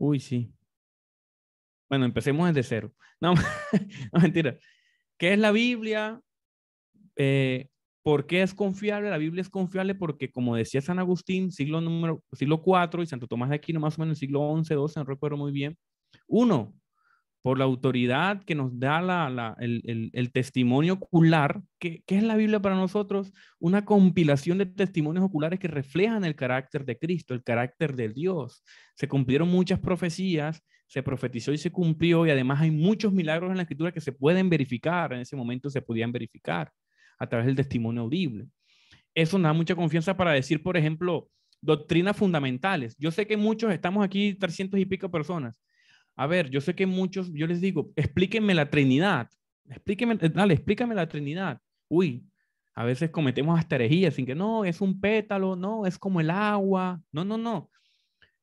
Uy, sí. Bueno, empecemos desde cero. No, mentira. ¿Qué es la Biblia? Eh, ¿Por qué es confiable? La Biblia es confiable porque, como decía San Agustín, siglo, número, siglo IV y Santo Tomás de Aquino, más o menos siglo XI, XII, no recuerdo muy bien. Uno, por la autoridad que nos da el, testimonio ocular, que, es la Biblia para nosotros, una compilación de testimonios oculares que reflejan el carácter de Cristo, el carácter de Dios. Se cumplieron muchas profecías, se profetizó y se cumplió, y además hay muchos milagros en la escritura que se pueden verificar, en ese momento se podían verificar a través del testimonio audible. Eso nos da mucha confianza para decir, por ejemplo, doctrinas fundamentales. Yo sé que muchos estamos aquí, 300 y pico personas a ver, yo sé que muchos, yo les digo, explíquenme la Trinidad, explíquenme, eh, dale, explícame la Trinidad. Uy, a veces cometemos hasta herejías sin que no, es un pétalo, no, es como el agua. No, no, no.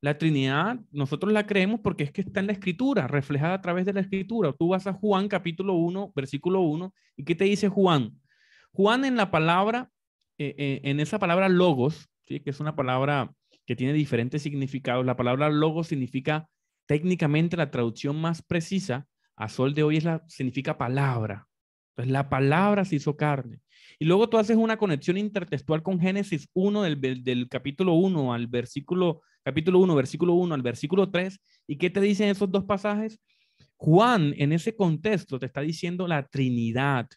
La Trinidad nosotros la creemos porque es que está en la Escritura, reflejada a través de la Escritura. Tú vas a Juan capítulo 1, versículo 1, ¿y qué te dice Juan? Juan en la palabra, eh, eh, en esa palabra logos, ¿sí? que es una palabra que tiene diferentes significados, la palabra logos significa Técnicamente la traducción más precisa a sol de hoy es la, significa palabra. Entonces la palabra se hizo carne. Y luego tú haces una conexión intertextual con Génesis 1 del, del capítulo 1 al versículo, capítulo 1, versículo 1 al versículo 3. ¿Y qué te dicen esos dos pasajes? Juan en ese contexto te está diciendo la Trinidad.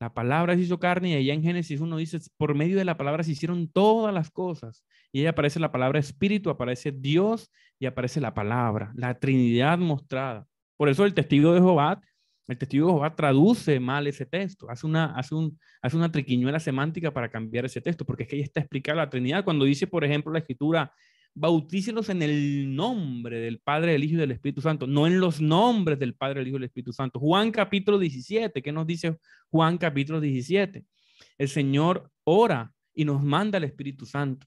La palabra se hizo carne y allá en Génesis 1 dice, por medio de la palabra se hicieron todas las cosas. Y ahí aparece la palabra espíritu, aparece Dios y aparece la palabra, la Trinidad mostrada. Por eso el testigo de Jehová, el testigo de Jehová traduce mal ese texto, hace una, hace una triquiñuela semántica para cambiar ese texto, porque es que ahí está explicada la Trinidad. Cuando dice, por ejemplo, la escritura, bautícelos en el nombre del Padre, del Hijo y del Espíritu Santo, no en los nombres del Padre, del Hijo y del Espíritu Santo. Juan capítulo 17, ¿qué nos dice Juan capítulo 17? El Señor ora y nos manda el Espíritu Santo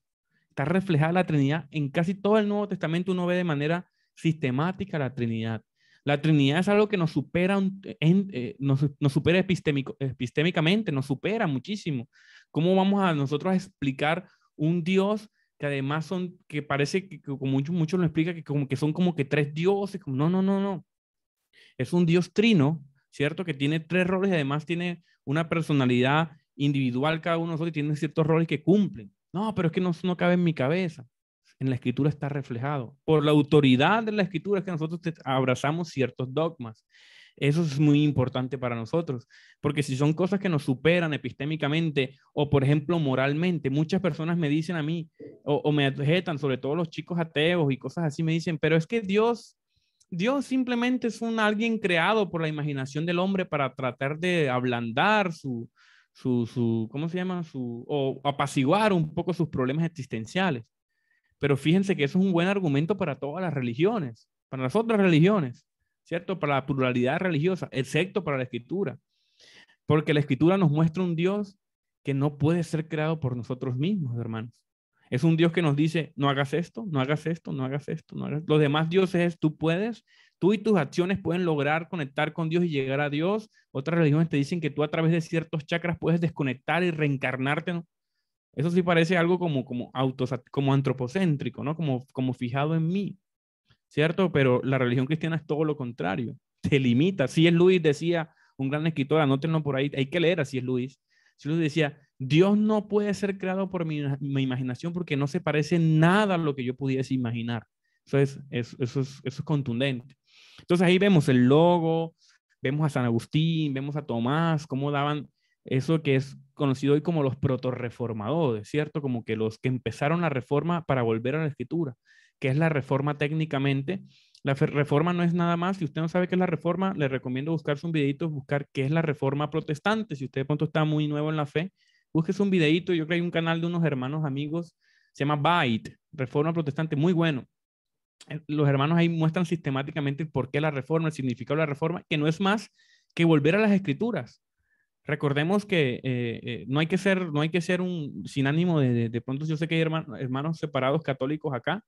está reflejada la Trinidad. En casi todo el Nuevo Testamento uno ve de manera sistemática la Trinidad. La Trinidad es algo que nos supera, eh, nos, epistémicamente, nos supera muchísimo. ¿Cómo vamos a nosotros a explicar un Dios que además son, que parece que, como muchos mucho lo explican, que, que son como que tres dioses? no, no, no, no. Es un Dios trino, ¿cierto? Que tiene tres roles y además tiene una personalidad individual cada uno de nosotros y tiene ciertos roles que cumplen. No, pero es que no, no cabe en mi cabeza. En la escritura está reflejado. Por la autoridad de la escritura es que nosotros abrazamos ciertos dogmas. Eso es muy importante para nosotros, porque si son cosas que nos superan epistémicamente o, por ejemplo, moralmente, muchas personas me dicen a mí, o, me adjetan, sobre todo los chicos ateos y cosas así, me dicen, pero es que Dios, Dios simplemente es un alguien creado por la imaginación del hombre para tratar de ablandar su, su, ¿cómo se llama? Su, o apaciguar un poco sus problemas existenciales. Pero fíjense que eso es un buen argumento para todas las religiones, para las otras religiones, ¿cierto? Para la pluralidad religiosa, excepto para la escritura. Porque la escritura nos muestra un Dios que no puede ser creado por nosotros mismos, hermanos. Es un Dios que nos dice, no hagas esto, no hagas esto, no hagas esto, no hagas... Los demás dioses, tú puedes, Tú y tus acciones pueden lograr conectar con Dios y llegar a Dios. Otras religiones te dicen que tú a través de ciertos chakras puedes desconectar y reencarnarte. Eso sí parece algo como, como, como antropocéntrico, ¿no? Como, como fijado en mí, ¿cierto? Pero la religión cristiana es todo lo contrario. Te limita. Si es Luis, decía un gran escritor, anótenlo por ahí, hay que leer así es Luis. Si Luis decía, Dios no puede ser creado por mi, imaginación porque no se parece nada a lo que yo pudiese imaginar. Eso eso es contundente. Entonces ahí vemos el logo, vemos a San Agustín, vemos a Tomás, cómo daban eso que es conocido hoy como los reformadores, ¿cierto? Como que los que empezaron la reforma para volver a la escritura, que es la reforma técnicamente. La reforma no es nada más, si usted no sabe qué es la reforma, le recomiendo buscarse un videito, buscar qué es la reforma protestante, si usted de pronto está muy nuevo en la fe, búsquese un videito, yo creo que hay un canal de unos hermanos amigos, se llama Byte, Reforma Protestante, muy bueno, los hermanos ahí muestran sistemáticamente por qué la reforma, el significado de la reforma, que no es más que volver a las escrituras. Recordemos que eh, eh, no hay que ser, no hay que ser un, sin ánimo de, de, pronto yo sé que hay hermanos, separados católicos acá,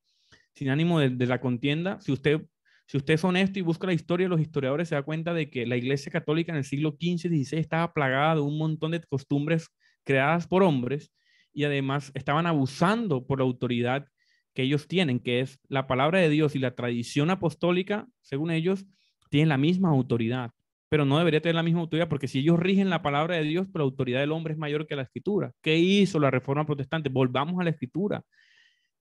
sin ánimo de, la contienda. Si usted, si usted es honesto y busca la historia los historiadores, se da cuenta de que la iglesia católica en el siglo XV y XVI estaba plagada de un montón de costumbres creadas por hombres y además estaban abusando por la autoridad que ellos tienen, que es la palabra de Dios y la tradición apostólica, según ellos, tienen la misma autoridad, pero no debería tener la misma autoridad, porque si ellos rigen la palabra de Dios, pues la autoridad del hombre es mayor que la escritura. ¿Qué hizo la reforma protestante? Volvamos a la escritura,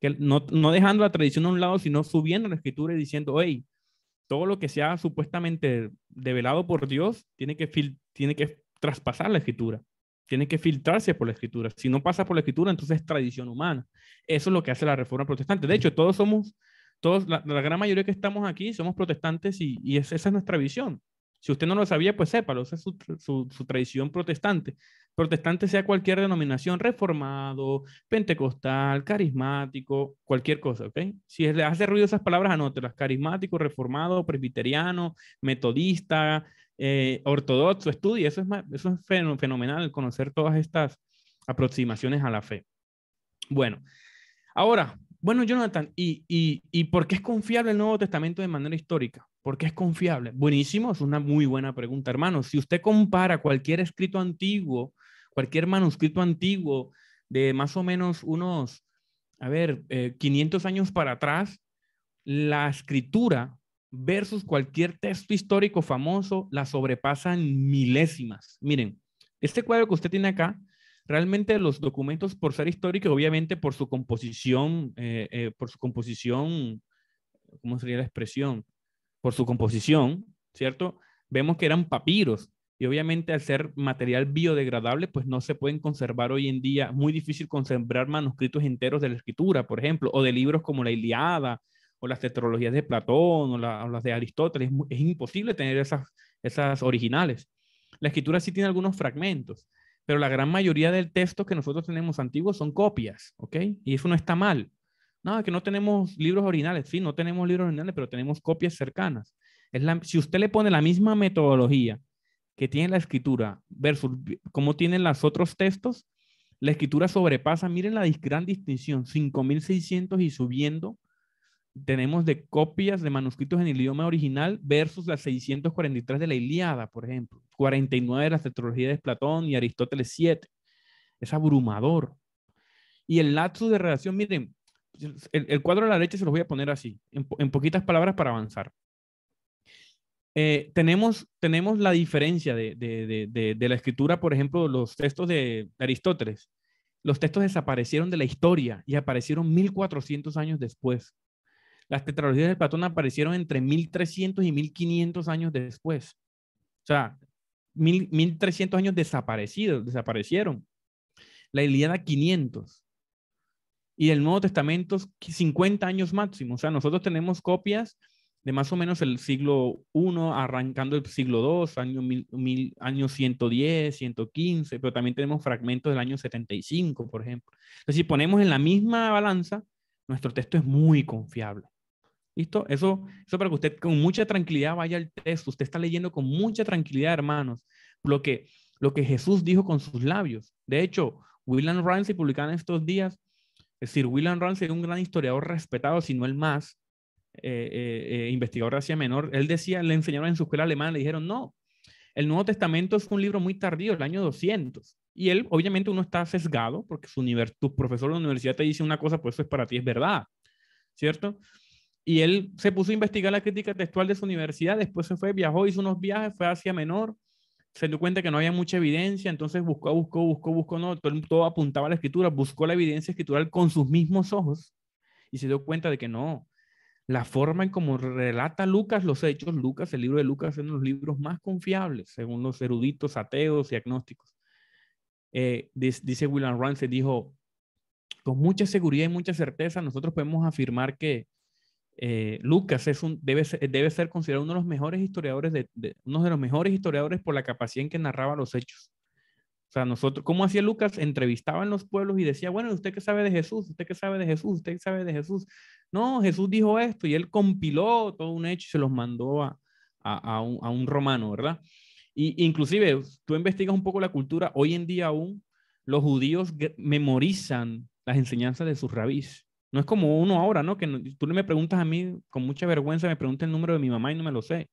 que no, dejando la tradición a un lado, sino subiendo la escritura y diciendo, hey, todo lo que sea supuestamente develado por Dios tiene que, tiene que traspasar la escritura. Tiene que filtrarse por la escritura. Si no pasa por la escritura, entonces es tradición humana. Eso es lo que hace la reforma protestante. De hecho, todos somos, todos, la, gran mayoría que estamos aquí somos protestantes y, esa es nuestra visión. Si usted no lo sabía, pues sépalo, esa es su, su, tradición protestante. Protestante sea cualquier denominación, reformado, pentecostal, carismático, cualquier cosa, ¿ok? Si le hace ruido esas palabras, anótelas, carismático, reformado, presbiteriano, metodista, eh, ortodoxo, estudia, eso es, eso es fenomenal, conocer todas estas aproximaciones a la fe. Bueno, ahora, bueno, Jonathan, ¿y, y, y por qué es confiable el Nuevo Testamento de manera histórica? ¿Por qué es confiable? Buenísimo, es una muy buena pregunta, hermano. Si usted compara cualquier escrito antiguo, cualquier manuscrito antiguo de más o menos unos, a ver, 500 eh, años para atrás, la escritura versus cualquier texto histórico famoso la sobrepasan milésimas. Miren, este cuadro que usted tiene acá, realmente los documentos por ser históricos, obviamente por su composición, eh, eh, por su composición, ¿cómo sería la expresión? Por su composición, ¿cierto? Vemos que eran papiros y obviamente al ser material biodegradable, pues no se pueden conservar hoy en día, muy difícil conservar manuscritos enteros de la escritura, por ejemplo, o de libros como la Iliada, o las tetralogías de Platón o, las de Aristóteles. Es, imposible tener esas, esas originales. La escritura sí tiene algunos fragmentos, pero la gran mayoría del texto que nosotros tenemos antiguos son copias, ¿ok? Y eso no está mal. No, que no tenemos libros originales. Sí, no tenemos libros originales, pero tenemos copias cercanas. Es la, si usted le pone la misma metodología que tiene la escritura versus cómo tienen los otros textos, la escritura sobrepasa, miren la gran distinción, 5.600 y subiendo tenemos de copias de manuscritos en el idioma original versus las 643 de la Iliada, por ejemplo, 49 de las tetralogías de Platón y Aristóteles 7. Es abrumador. Y el lapsus de relación, miren, el, cuadro de la derecha se los voy a poner así, en, poquitas palabras para avanzar. Eh, tenemos, tenemos la diferencia de, de, de, de, la escritura, por ejemplo, los textos de Aristóteles. Los textos desaparecieron de la historia y aparecieron 1400 años después. Las tetralogías de Platón aparecieron entre 1300 y 1500 años después. O sea, 1300 años desaparecidos, desaparecieron. La Ilíada 500. Y el Nuevo Testamento 50 años máximo. O sea, nosotros tenemos copias de más o menos el siglo I, arrancando el siglo II, año, 110, 115, pero también tenemos fragmentos del año 75, por ejemplo. Entonces, si ponemos en la misma balanza, nuestro texto es muy confiable. ¿Listo? Eso, eso para que usted con mucha tranquilidad vaya al texto. Usted está leyendo con mucha tranquilidad, hermanos, lo que, lo que Jesús dijo con sus labios. De hecho, William Ramsey publicaba en estos días, es decir, William Ramsey, un gran historiador respetado, si no el más, eh, eh, eh, investigador hacia Menor, él decía, le enseñaron en su escuela alemana, le dijeron, no, el Nuevo Testamento es un libro muy tardío, el año 200. Y él, obviamente, uno está sesgado porque su, profesor de la universidad te dice una cosa, pues eso es para ti, es verdad, ¿cierto? Y él se puso a investigar la crítica textual de su universidad, después se fue, viajó, hizo unos viajes, fue hacia Menor, se dio cuenta que no había mucha evidencia, entonces buscó, buscó, buscó, buscó, no, todo, apuntaba a la escritura, buscó la evidencia escritural con sus mismos ojos y se dio cuenta de que no, la forma en cómo relata Lucas los hechos, Lucas, el libro de Lucas es uno de los libros más confiables, según los eruditos, ateos y agnósticos. Eh, dice William Ramsey, dijo, con mucha seguridad y mucha certeza, nosotros podemos afirmar que eh, Lucas es un, debe, ser, debe ser considerado uno de los mejores historiadores, de, uno de los mejores historiadores por la capacidad en que narraba los hechos. O sea, nosotros, ¿cómo hacía Lucas? Entrevistaba en los pueblos y decía, bueno, ¿usted qué sabe de Jesús? ¿Usted qué sabe de Jesús? ¿Usted qué sabe de Jesús? No, Jesús dijo esto y él compiló todo un hecho y se los mandó a, a, un, romano, ¿verdad? Y inclusive, tú investigas un poco la cultura, hoy en día aún los judíos memorizan las enseñanzas de sus rabis. No es como uno ahora, ¿no? Que tú me preguntas a mí con mucha vergüenza, me pregunta el número de mi mamá y no me lo sé.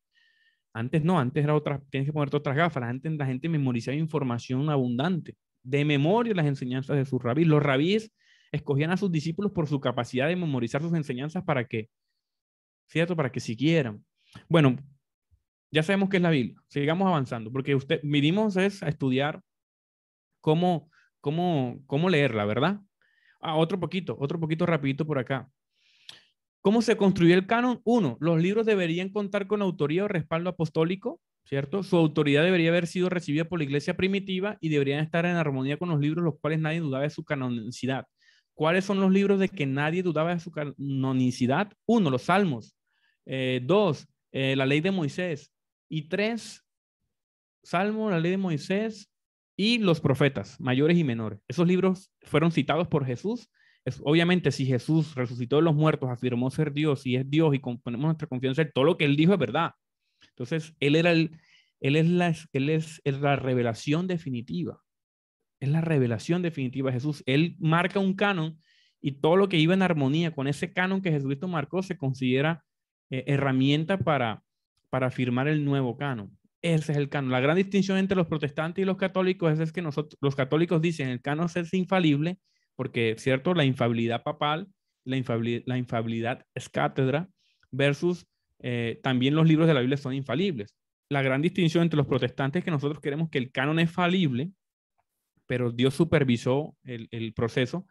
Antes no, antes era otra, tienes que ponerte otras gafas. Antes la gente memorizaba información abundante, de memoria las enseñanzas de sus rabíes. Los rabíes escogían a sus discípulos por su capacidad de memorizar sus enseñanzas para que, ¿cierto? Para que siguieran. Bueno, ya sabemos qué es la Biblia. Sigamos avanzando, porque usted, vinimos es a estudiar cómo, cómo, cómo leerla, ¿verdad? otro poquito, otro poquito rapidito por acá. ¿Cómo se construyó el canon? Uno, los libros deberían contar con autoría o respaldo apostólico, ¿cierto? Su autoridad debería haber sido recibida por la iglesia primitiva y deberían estar en armonía con los libros los cuales nadie dudaba de su canonicidad. ¿Cuáles son los libros de que nadie dudaba de su canonicidad? Uno, los Salmos. Eh, dos, eh, la ley de Moisés. Y tres, Salmo, la ley de Moisés, y los profetas, mayores y menores. Esos libros fueron citados por Jesús. obviamente, si Jesús resucitó de los muertos, afirmó ser Dios y es Dios y ponemos nuestra confianza en todo lo que él dijo es verdad. Entonces, él era el, él es la, es, la revelación definitiva. Es la revelación definitiva de Jesús. Él marca un canon y todo lo que iba en armonía con ese canon que Jesucristo marcó se considera eh, herramienta para, para firmar el nuevo canon. Ese es el canon. La gran distinción entre los protestantes y los católicos es que nosotros, los católicos dicen el canon es infalible, porque, cierto, la infabilidad papal, la infabilidad, la es cátedra, versus eh, también los libros de la Biblia son infalibles. La gran distinción entre los protestantes es que nosotros queremos que el canon es falible, pero Dios supervisó el, el proceso,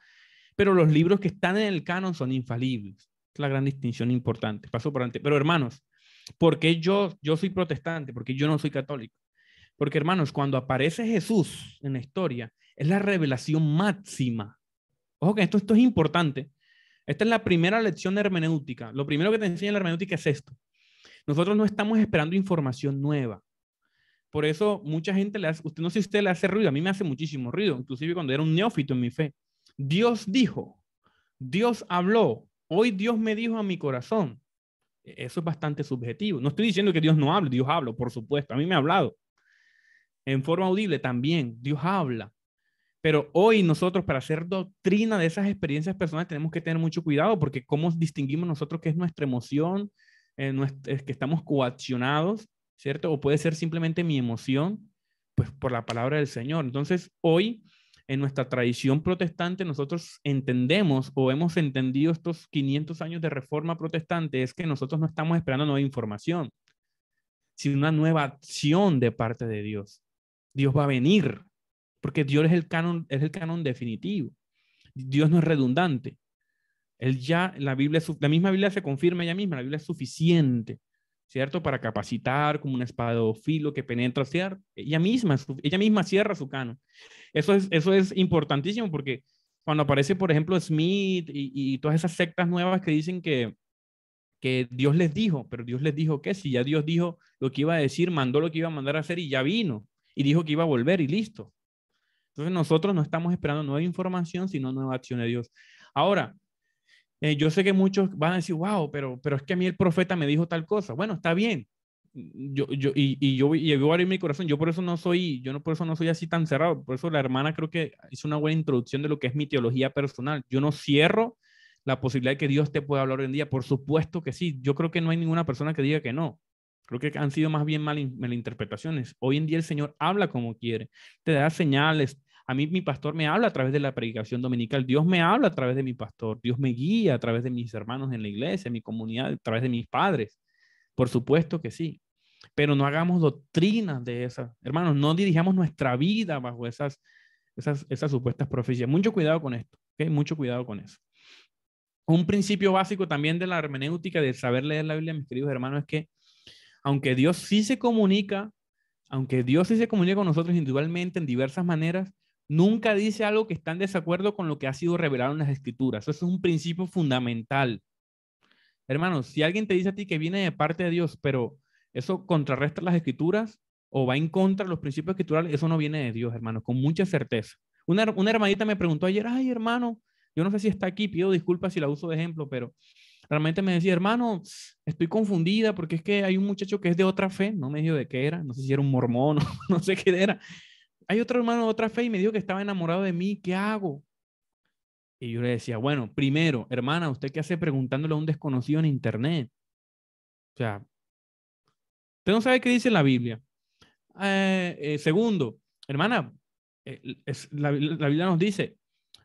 pero los libros que están en el canon son infalibles. Es la gran distinción importante. Paso por adelante. Pero hermanos, porque yo, yo soy protestante? porque yo no soy católico? Porque hermanos, cuando aparece Jesús en la historia, es la revelación máxima. Ojo que esto, esto es importante. Esta es la primera lección de hermenéutica. Lo primero que te enseña la hermenéutica es esto. Nosotros no estamos esperando información nueva. Por eso mucha gente le hace, usted no sé si usted le hace ruido, a mí me hace muchísimo ruido, inclusive cuando era un neófito en mi fe. Dios dijo, Dios habló, hoy Dios me dijo a mi corazón. E-, eso es bastante subjetivo. No estoy diciendo que Dios no hable, Dios habla, por supuesto. A mí me ha hablado. En forma audible también, Dios habla. Pero hoy nosotros para hacer doctrina de esas experiencias personales tenemos que tener mucho cuidado porque cómo distinguimos nosotros qué es nuestra emoción, eh, que estamos coaccionados, ¿cierto? O puede ser simplemente mi emoción, pues por la palabra del Señor. Entonces hoy en nuestra tradición protestante nosotros entendemos o hemos entendido estos 500 años de reforma protestante es que nosotros no estamos esperando nueva información, sino una nueva acción de parte de Dios. Dios va a venir, porque Dios es el canon, es el canon definitivo. Dios no es redundante. Él ya, la Biblia, la misma Biblia se confirma ella misma, la Biblia es suficiente. ¿cierto? Para capacitar como un espada que penetra, ¿cierto? Ella misma, ella misma cierra su cano. Eso es, eso es importantísimo porque cuando aparece, por ejemplo, Smith y, todas esas sectas nuevas que dicen que, que Dios les dijo, pero Dios les dijo que si ya Dios dijo lo que iba a decir, mandó lo que iba a mandar a hacer y ya vino y dijo que iba a volver y listo. Entonces nosotros no estamos esperando nueva información, sino nueva acción de Dios. Ahora, eh, yo sé que muchos van a decir, wow, pero, pero es que a mí el profeta me dijo tal cosa. Bueno, está bien. Mm, yo, yo, y, y yo y voy a abrir mi corazón. Yo por eso no soy, yo no, por eso no soy así tan cerrado. Por eso la hermana creo que hizo una buena introducción de lo que es mi teología personal. Yo no cierro la posibilidad de que Dios te pueda hablar hoy en día. Por supuesto que sí. Yo creo que no hay ninguna persona que diga que no. Creo que han sido más bien mal, interpretaciones. Hoy en día el Señor habla como quiere, te da señales, a mí mi pastor me habla a través de la predicación dominical, Dios me habla a través de mi pastor, Dios me guía a través de mis hermanos en la iglesia, en mi comunidad, a través de mis padres. Por supuesto que sí, pero no hagamos doctrinas de esas. Hermanos, no dirijamos nuestra vida bajo esas, esas, supuestas profecías. Mucho cuidado con esto, mucho cuidado con eso. Un principio básico también de la hermenéutica, de saber leer la Biblia, mis queridos hermanos, es que aunque Dios sí se comunica, aunque Dios sí se comunica con nosotros individualmente en diversas maneras, nunca dice algo que está en desacuerdo con lo que ha sido revelado en las escrituras. Eso es un principio fundamental. Hermanos, si alguien te dice a ti que viene de parte de Dios, pero eso contrarresta las escrituras o va en contra de los principios escriturales, eso no viene de Dios, hermanos, con mucha certeza. Una, hermanita me preguntó ayer, ay, hermano, yo no sé si está aquí, pido disculpas si la uso de ejemplo, pero realmente me decía, hermano, estoy confundida porque es que hay un muchacho que es de otra fe, no me dijo de qué era, no sé si era un mormón, o no sé qué era, hay otro hermano de otra fe y me dijo que estaba enamorado de mí, ¿qué hago? Y yo le decía, bueno, primero, hermana, ¿usted qué hace preguntándole a un desconocido en internet? O sea, usted no sabe qué dice la Biblia. Eh, eh, segundo, hermana, eh, la, Biblia nos dice,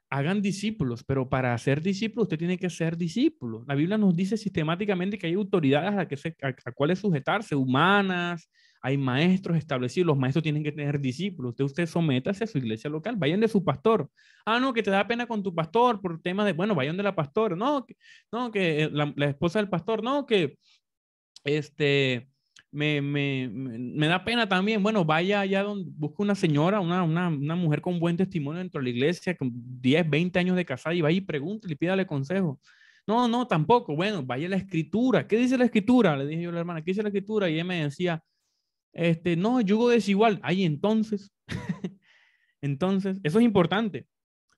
hagan discípulos, pero para ser discípulos, usted tiene que ser discípulo. La Biblia nos dice sistemáticamente que hay autoridades a, que a, cuales sujetarse, humanas, hay maestros establecidos, los maestros tienen que tener discípulos. Usted, usted sométase a su iglesia local, vayan de su pastor. Ah, no, que te da pena con tu pastor por tema de, bueno, vayan de la pastora, no, no, que eh, la, esposa del pastor, no, que este, me, me, da pena también, bueno, vaya allá donde busque una señora, una, mujer con buen testimonio dentro de la iglesia, con 10, 20 años de casada, y vaya y pregúntale y pídale consejo. No, no, tampoco. Bueno, vaya a la escritura. ¿Qué dice la escritura? Le dije yo a la hermana, ¿qué dice la escritura? Y ella me decía, este, no, yugo desigual. Ahí entonces, entonces, eso es importante,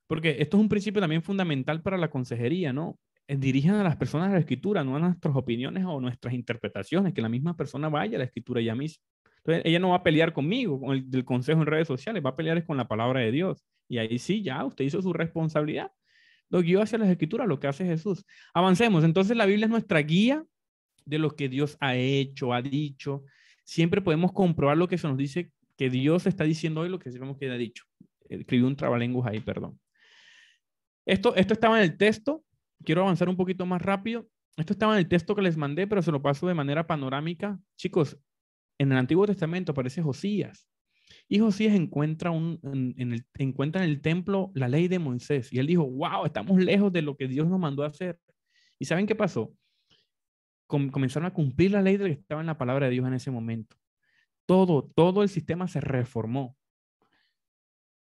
porque esto es un principio también fundamental para la consejería, ¿no? Eh, dirijan a las personas a la escritura, no a nuestras opiniones o nuestras interpretaciones, que la misma persona vaya a la escritura ella misma. Entonces, ella no va a pelear conmigo, con el del consejo en redes sociales, va a pelear con la palabra de Dios. Y ahí sí, ya usted hizo su responsabilidad. Lo guió hacia las escrituras, lo que hace Jesús. Avancemos. Entonces, la Biblia es nuestra guía de lo que Dios ha hecho, ha dicho, siempre podemos comprobar lo que se nos dice, que Dios está diciendo hoy, lo que sabemos que ha dicho. Escribí un trabalenguas ahí, perdón. Esto, esto estaba en el texto, quiero avanzar un poquito más rápido. Esto estaba en el texto que les mandé, pero se lo paso de manera panorámica. Chicos, en el Antiguo Testamento aparece Josías. Y Josías encuentra, un, en, el, encuentra en el templo la ley de Moisés. Y él dijo, wow, estamos lejos de lo que Dios nos mandó a hacer. ¿Y saben qué pasó? comenzaron a cumplir la ley de lo que estaba en la palabra de Dios en ese momento. Todo, todo el sistema se reformó.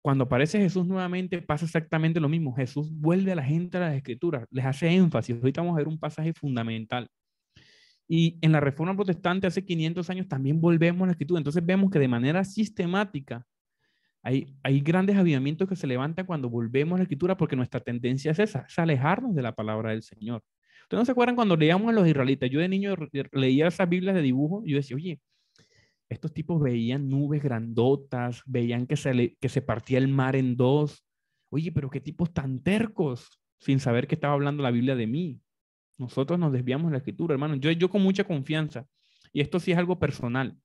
Cuando aparece Jesús nuevamente pasa exactamente lo mismo. Jesús vuelve a la gente a las escrituras, les hace énfasis. Ahorita vamos a ver un pasaje fundamental. Y en la Reforma Protestante hace 500 años también volvemos a la escritura. Entonces vemos que de manera sistemática hay, hay grandes avivamientos que se levantan cuando volvemos a la escritura porque nuestra tendencia es esa, es alejarnos de la palabra del Señor. ¿Ustedes no se acuerdan cuando leíamos a los israelitas? Yo de niño leía esas Biblias de dibujo y yo decía, oye, estos tipos veían nubes grandotas, veían que se, que se partía el mar en dos. Oye, pero qué tipos tan tercos, sin saber que estaba hablando la Biblia de mí. Nosotros nos desviamos de la escritura, hermano. Yo, yo con mucha confianza, y esto sí es algo personal,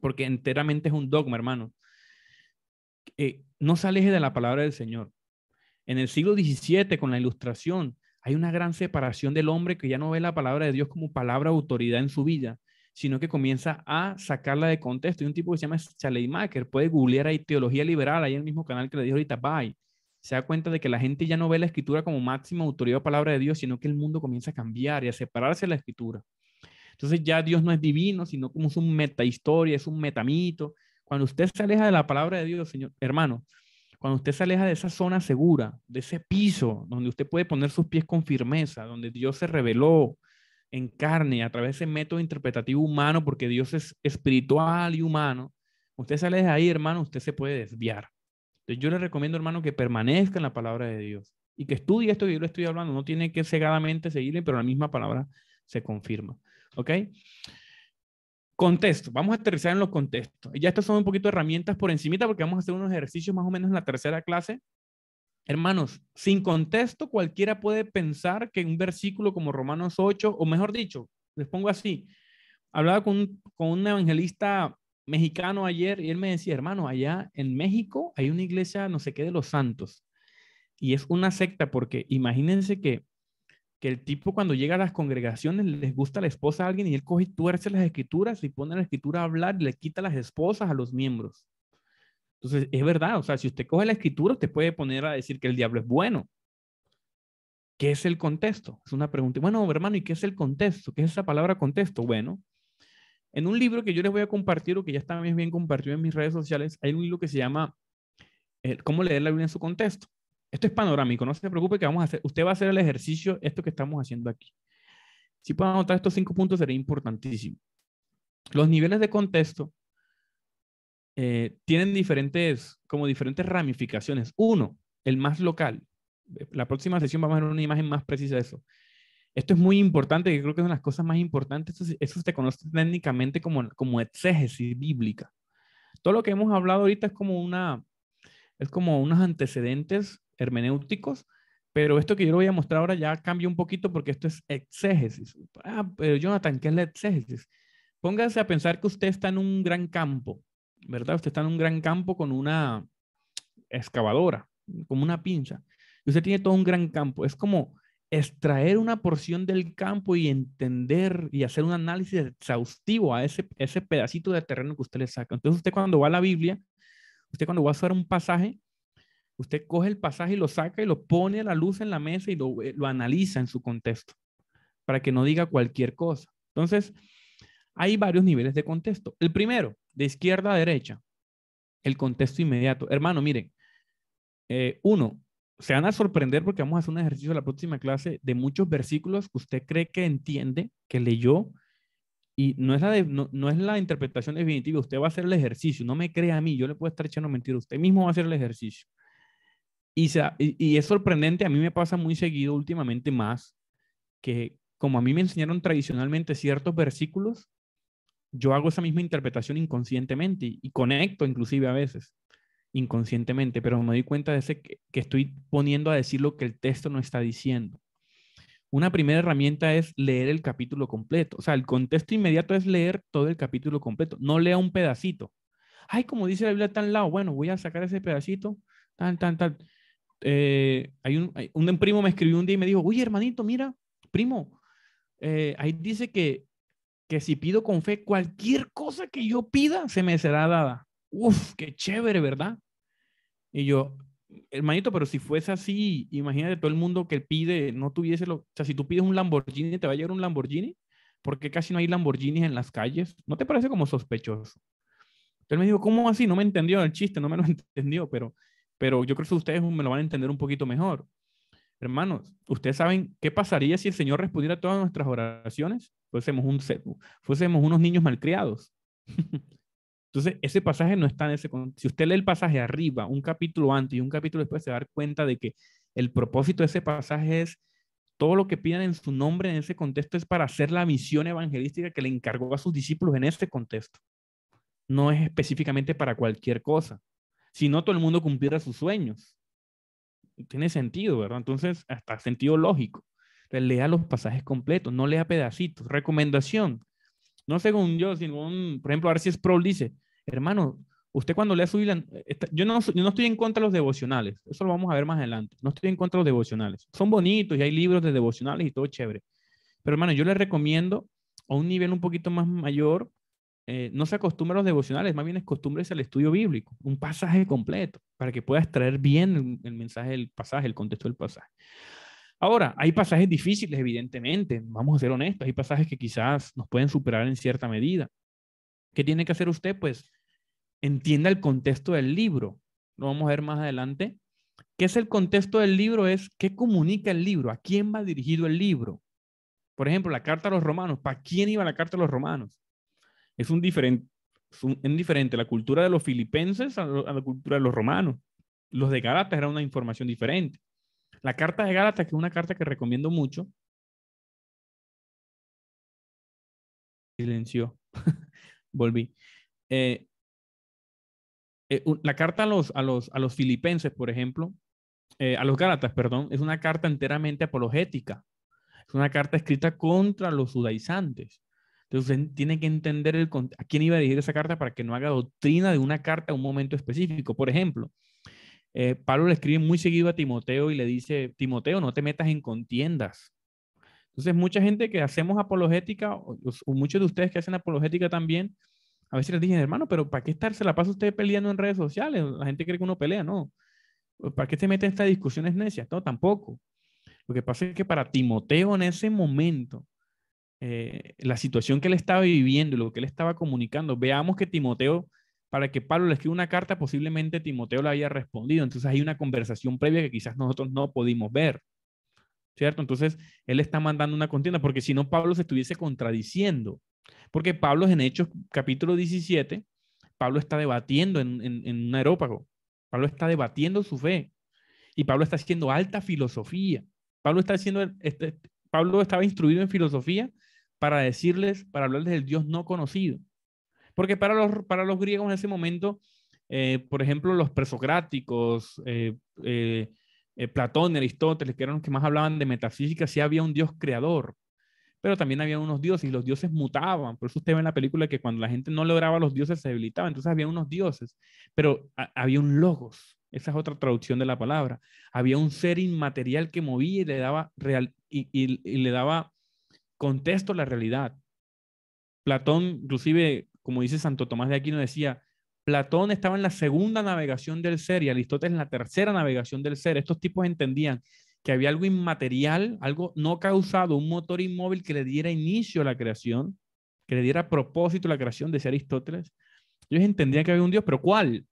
porque enteramente es un dogma, hermano. Eh, no se aleje de la palabra del Señor. En el siglo XVII, con la ilustración, hay una gran separación del hombre que ya no ve la palabra de Dios como palabra autoridad en su vida, sino que comienza a sacarla de contexto. Hay un tipo que se llama Schleimacher puede googlear ahí teología liberal, ahí en el mismo canal que le dijo ahorita, bye. Se da cuenta de que la gente ya no ve la escritura como máxima autoridad palabra de Dios, sino que el mundo comienza a cambiar y a separarse de la escritura. Entonces ya Dios no es divino, sino como es un metahistoria, es un metamito. Cuando usted se aleja de la palabra de Dios, señor, hermano, cuando usted se aleja de esa zona segura, de ese piso donde usted puede poner sus pies con firmeza, donde Dios se reveló en carne a través de ese método interpretativo humano, porque Dios es espiritual y humano, usted se aleja de ahí, hermano, usted se puede desviar. Entonces yo le recomiendo, hermano, que permanezca en la palabra de Dios y que estudie esto que yo le estoy hablando. No tiene que cegadamente seguirle, pero la misma palabra se confirma. ¿Ok? Contexto, vamos a aterrizar en los contextos. Ya estas son un poquito de herramientas por encimita porque vamos a hacer unos ejercicios más o menos en la tercera clase. Hermanos, sin contexto cualquiera puede pensar que un versículo como Romanos 8, o mejor dicho, les pongo así, hablaba con, con un evangelista mexicano ayer y él me decía, hermano, allá en México hay una iglesia no sé qué de los santos. Y es una secta porque imagínense que que el tipo cuando llega a las congregaciones les gusta la esposa a alguien y él coge y tuerce las escrituras y pone la escritura a hablar y le quita las esposas a los miembros. Entonces, es verdad, o sea, si usted coge la escritura, usted puede poner a decir que el diablo es bueno. ¿Qué es el contexto? Es una pregunta. Bueno, hermano, ¿y qué es el contexto? ¿Qué es esa palabra contexto? Bueno, en un libro que yo les voy a compartir o que ya está bien compartido en mis redes sociales, hay un libro que se llama eh, ¿Cómo leer la Biblia en su contexto? Esto es panorámico, no se preocupe que vamos a hacer, usted va a hacer el ejercicio, esto que estamos haciendo aquí. Si puede anotar estos cinco puntos, sería importantísimo. Los niveles de contexto eh, tienen diferentes, como diferentes ramificaciones. Uno, el más local. La próxima sesión vamos a ver una imagen más precisa de eso. Esto es muy importante, que creo que es una de las cosas más importantes. Eso, eso se conoce técnicamente como, como exégesis bíblica. Todo lo que hemos hablado ahorita es como una, es como unos antecedentes hermenéuticos, pero esto que yo lo voy a mostrar ahora ya cambia un poquito porque esto es exégesis. Ah, pero Jonathan, ¿qué es la exégesis? Póngase a pensar que usted está en un gran campo, ¿verdad? Usted está en un gran campo con una excavadora, como una pincha. Y usted tiene todo un gran campo. Es como extraer una porción del campo y entender y hacer un análisis exhaustivo a ese, ese pedacito de terreno que usted le saca. Entonces usted cuando va a la Biblia, usted cuando va a hacer un pasaje, Usted coge el pasaje y lo saca y lo pone a la luz en la mesa y eh, lo, analiza en su contexto para que no diga cualquier cosa. Entonces, hay varios niveles de contexto. El primero, de izquierda a derecha, el contexto inmediato. Hermano, miren, eh, uno, se van a sorprender porque vamos a hacer un ejercicio en la próxima clase de muchos versículos que usted cree que entiende, que leyó, y no es la, no, es la interpretación definitiva, usted va a hacer el ejercicio, no me crea a mí, yo le puedo estar echando mentiras, usted mismo va a hacer el ejercicio. Y, es sorprendente, a mí me pasa muy seguido últimamente más que como a mí me enseñaron tradicionalmente ciertos versículos, yo hago esa misma interpretación inconscientemente y, conecto inclusive a veces inconscientemente, pero me doy cuenta de que, estoy poniendo a decir lo que el texto no está diciendo. Una primera herramienta es leer el capítulo completo. O sea, el contexto inmediato es leer todo el capítulo completo. No lea un pedacito. Ay, como dice la Biblia tan lado, bueno, voy a sacar ese pedacito, tan, tan, tan. Eh, hay un, un primo me escribió un día y me dijo, oye hermanito, mira, primo, eh, ahí dice que, que si pido con fe, cualquier cosa que yo pida se me será dada. Uf, qué chévere, ¿verdad? Y yo, hermanito, pero si fuese así, imagínate todo el mundo que pide, no tuviese lo, o sea, si tú pides un Lamborghini, te va a llegar un Lamborghini, porque casi no hay Lamborghinis en las calles, ¿no te parece como sospechoso? Entonces me dijo, ¿cómo así? No me entendió el chiste, no me lo entendió, pero pero yo creo que ustedes me lo van a entender un poquito mejor. Hermanos, ¿ustedes saben qué pasaría si el Señor respondiera a todas nuestras oraciones? Fuésemos, un, fuésemos unos niños malcriados. Entonces, ese pasaje no está en ese... Si usted lee el pasaje arriba, un capítulo antes y un capítulo después, se va a dar cuenta de que el propósito de ese pasaje es todo lo que pidan en su nombre en ese contexto es para hacer la misión evangelística que le encargó a sus discípulos en ese contexto. No es específicamente para cualquier cosa si no todo el mundo cumpliera sus sueños. Tiene sentido, ¿verdad? Entonces, hasta sentido lógico. lea los pasajes completos, no lea pedacitos. Recomendación. No según yo, sino un, por ejemplo, es Pro dice, hermano, usted cuando lea su Biblia, yo no, yo no estoy en contra de los devocionales, eso lo vamos a ver más adelante, no estoy en contra de los devocionales. Son bonitos y hay libros de devocionales y todo chévere. Pero hermano, yo le recomiendo a un nivel un poquito más mayor eh, no se acostumbra a los devocionales, más bien es costumbre al estudio bíblico, un pasaje completo, para que puedas traer bien el, el, mensaje del pasaje, el contexto del pasaje. Ahora, hay pasajes difíciles, evidentemente, vamos a ser honestos, hay pasajes que quizás nos pueden superar en cierta medida. ¿Qué tiene que hacer usted? Pues entienda el contexto del libro. Lo vamos a ver más adelante. ¿Qué es el contexto del libro? Es qué comunica el libro, a quién va dirigido el libro. Por ejemplo, la carta a los romanos. ¿Para quién iba la carta a los romanos? Es un diferente, la cultura de los filipenses a, la cultura de los romanos. Los de Gálatas era una información diferente. La carta de Gálatas, que es una carta que recomiendo mucho, Silencio. volví. Eh, eh, la carta a los, a, los, a los filipenses, por ejemplo, eh, a los Gálatas, perdón, es una carta enteramente apologética. Es una carta escrita contra los judaizantes. Entonces tiene que entender a quién iba a dirigir esa carta para que no haga doctrina de una carta a un momento específico. Por ejemplo, eh, Pablo le escribe muy seguido a Timoteo y le dice, Timoteo, no te metas en contiendas. Entonces, mucha gente que hacemos apologética, o, muchos de ustedes que hacen apologética también, a veces les dicen, hermano, pero ¿para qué estar? Se la pasa usted peleando en redes sociales. La gente cree que uno pelea, no. ¿Para qué se mete en estas discusiones necias? No, tampoco. Lo que pasa es que para Timoteo en ese momento, eh, la situación que él estaba viviendo, lo que él estaba comunicando. Veamos que Timoteo, para que Pablo le escriba una carta, posiblemente Timoteo le haya respondido. Entonces hay una conversación previa que quizás nosotros no pudimos ver. ¿Cierto? Entonces él está mandando una contienda, porque si no, Pablo se estuviese contradiciendo. Porque Pablo en Hechos capítulo 17, Pablo está debatiendo en, en, un aerópago. Pablo está debatiendo su fe. Y Pablo está haciendo alta filosofía. Pablo está haciendo, este, Pablo estaba instruido en filosofía para decirles, para hablarles del Dios no conocido. Porque para los, para los griegos en ese momento, eh, por ejemplo, los presocráticos, eh, eh, Platón, Aristóteles, que eran los que más hablaban de metafísica, sí había un Dios creador, pero también había unos dioses y los dioses mutaban. Por eso usted ve en la película que cuando la gente no lograba los dioses se debilitaba. Entonces había unos dioses, pero había un logos. Esa es otra traducción de la palabra. Había un ser inmaterial que movía y le daba, real, y le daba contesto la realidad. Platón, inclusive, como dice Santo Tomás de Aquino, decía, Platón estaba en la segunda navegación del ser y Aristóteles en la tercera navegación del ser. Estos tipos entendían que había algo inmaterial, algo no causado, un motor inmóvil que le diera inicio a la creación, que le diera propósito a la creación, decía Aristóteles. Ellos entendían que había un Dios, pero ¿cuál?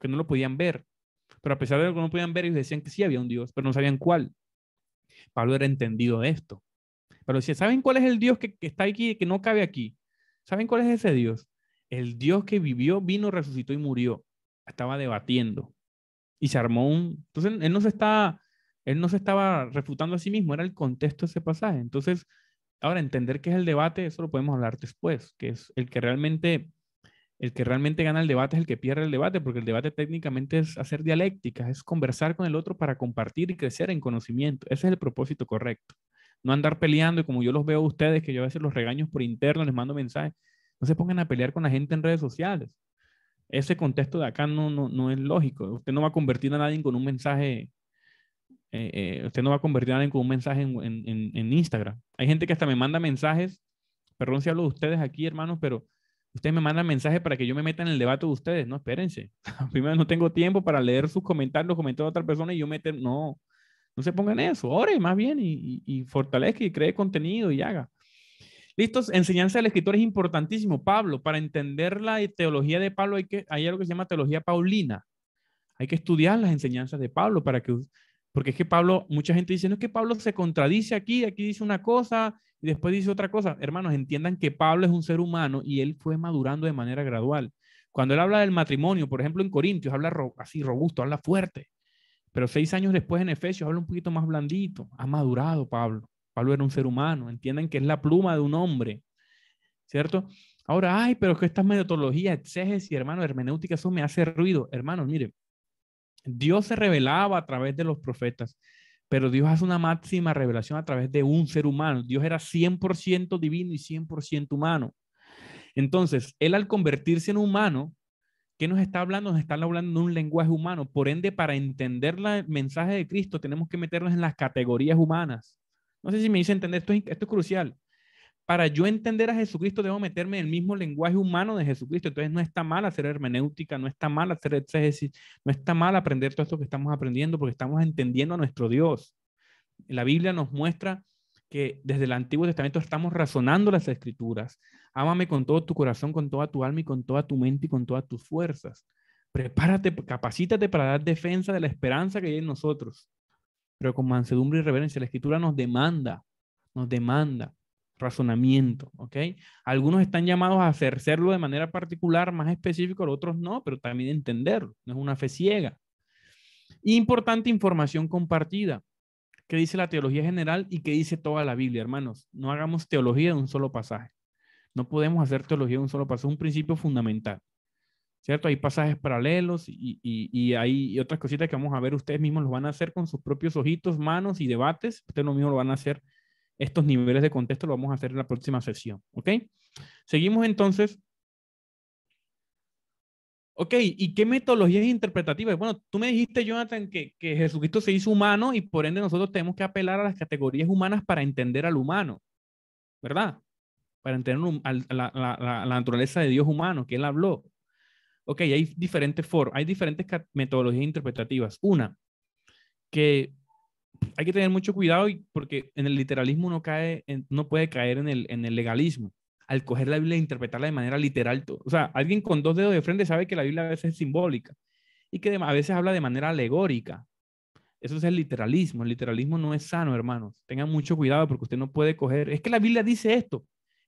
que no lo podían ver. Pero a pesar de que no podían ver, ellos decían que sí había un Dios, pero no sabían cuál. Pablo era entendido de esto. Pero si saben cuál es el Dios que, está aquí, que no cabe aquí, ¿saben cuál es ese Dios? El Dios que vivió, vino, resucitó y murió. Estaba debatiendo. Y se armó un... Entonces, él no se, está, él no se estaba refutando a sí mismo, era el contexto de ese pasaje. Entonces, ahora entender qué es el debate, eso lo podemos hablar después, que es el que realmente el que realmente gana el debate es el que pierde el debate, porque el debate técnicamente es hacer dialéctica, es conversar con el otro para compartir y crecer en conocimiento. Ese es el propósito correcto no andar peleando y como yo los veo a ustedes, que yo a veces los regaños por interno, les mando mensajes, no se pongan a pelear con la gente en redes sociales. Ese contexto de acá no, no, es lógico. Usted no va a convertir a nadie con un mensaje, eh, eh, usted no va a convertir a nadie con un mensaje en, Instagram. Hay gente que hasta me manda mensajes, perdón si hablo de ustedes aquí, hermanos, pero ustedes me mandan mensajes para que yo me meta en el debate de ustedes. No, espérense. Primero no tengo tiempo para leer sus comentarios, los comentarios de otra persona y yo meter, no. No se pongan eso, ore más bien y, y, y fortalezca y cree contenido y haga. Listos, enseñanza del escritor es importantísimo, Pablo. Para entender la teología de Pablo hay, que, hay algo que se llama teología paulina. Hay que estudiar las enseñanzas de Pablo para que, porque es que Pablo, mucha gente dice, no es que Pablo se contradice aquí, aquí dice una cosa y después dice otra cosa. Hermanos, entiendan que Pablo es un ser humano y él fue madurando de manera gradual. Cuando él habla del matrimonio, por ejemplo, en Corintios, habla así robusto, habla fuerte. Pero seis años después en Efesios habla un poquito más blandito. Ha madurado Pablo. Pablo era un ser humano. Entienden que es la pluma de un hombre. ¿Cierto? Ahora, ay, pero que estas metodologías, exégesis, hermano, hermenéutica, eso me hace ruido. Hermanos, miren, Dios se revelaba a través de los profetas, pero Dios hace una máxima revelación a través de un ser humano. Dios era 100% divino y 100% humano. Entonces, él al convertirse en humano, ¿Qué nos está hablando? Nos está hablando de un lenguaje humano. Por ende, para entender la, el mensaje de Cristo, tenemos que meternos en las categorías humanas. No sé si me hice entender, esto es, esto es crucial. Para yo entender a Jesucristo, debo meterme en el mismo lenguaje humano de Jesucristo. Entonces, no está mal hacer hermenéutica, no está mal hacer exégesis, no está mal aprender todo esto que estamos aprendiendo, porque estamos entendiendo a nuestro Dios. La Biblia nos muestra que desde el Antiguo Testamento estamos razonando las Escrituras, Ámame con todo tu corazón, con toda tu alma y con toda tu mente y con todas tus fuerzas. Prepárate, capacítate para dar defensa de la esperanza que hay en nosotros. Pero con mansedumbre y reverencia, la escritura nos demanda, nos demanda razonamiento, ¿ok? Algunos están llamados a hacerlo de manera particular, más específica, los otros no, pero también entenderlo, no es una fe ciega. Importante información compartida. ¿Qué dice la teología general y qué dice toda la Biblia, hermanos? No hagamos teología de un solo pasaje. No podemos hacer teología de un solo paso, es un principio fundamental. ¿Cierto? Hay pasajes paralelos y, hay otras cositas que vamos a ver. Ustedes mismos los van a hacer con sus propios ojitos, manos y debates. Ustedes lo mismo lo van a hacer. Estos niveles de contexto lo vamos a hacer en la próxima sesión. ¿Ok? Seguimos entonces Ok, ¿y qué metodologías interpretativas? Bueno, tú me dijiste, Jonathan, que, que, Jesucristo se hizo humano y por ende nosotros tenemos que apelar a las categorías humanas para entender al humano, ¿verdad? para entender la, naturaleza de Dios humano que él habló. Ok, hay diferentes formas, hay diferentes metodologías interpretativas. Una, que hay que tener mucho cuidado porque en el literalismo no cae puede caer en el, legalismo al coger la Biblia e interpretarla de manera literal. O sea, alguien con dos dedos de frente sabe que la Biblia a veces es simbólica y que a veces habla de manera alegórica. Eso es el literalismo. El literalismo no es sano, hermanos. Tengan mucho cuidado porque usted no puede coger. Es que la Biblia dice esto.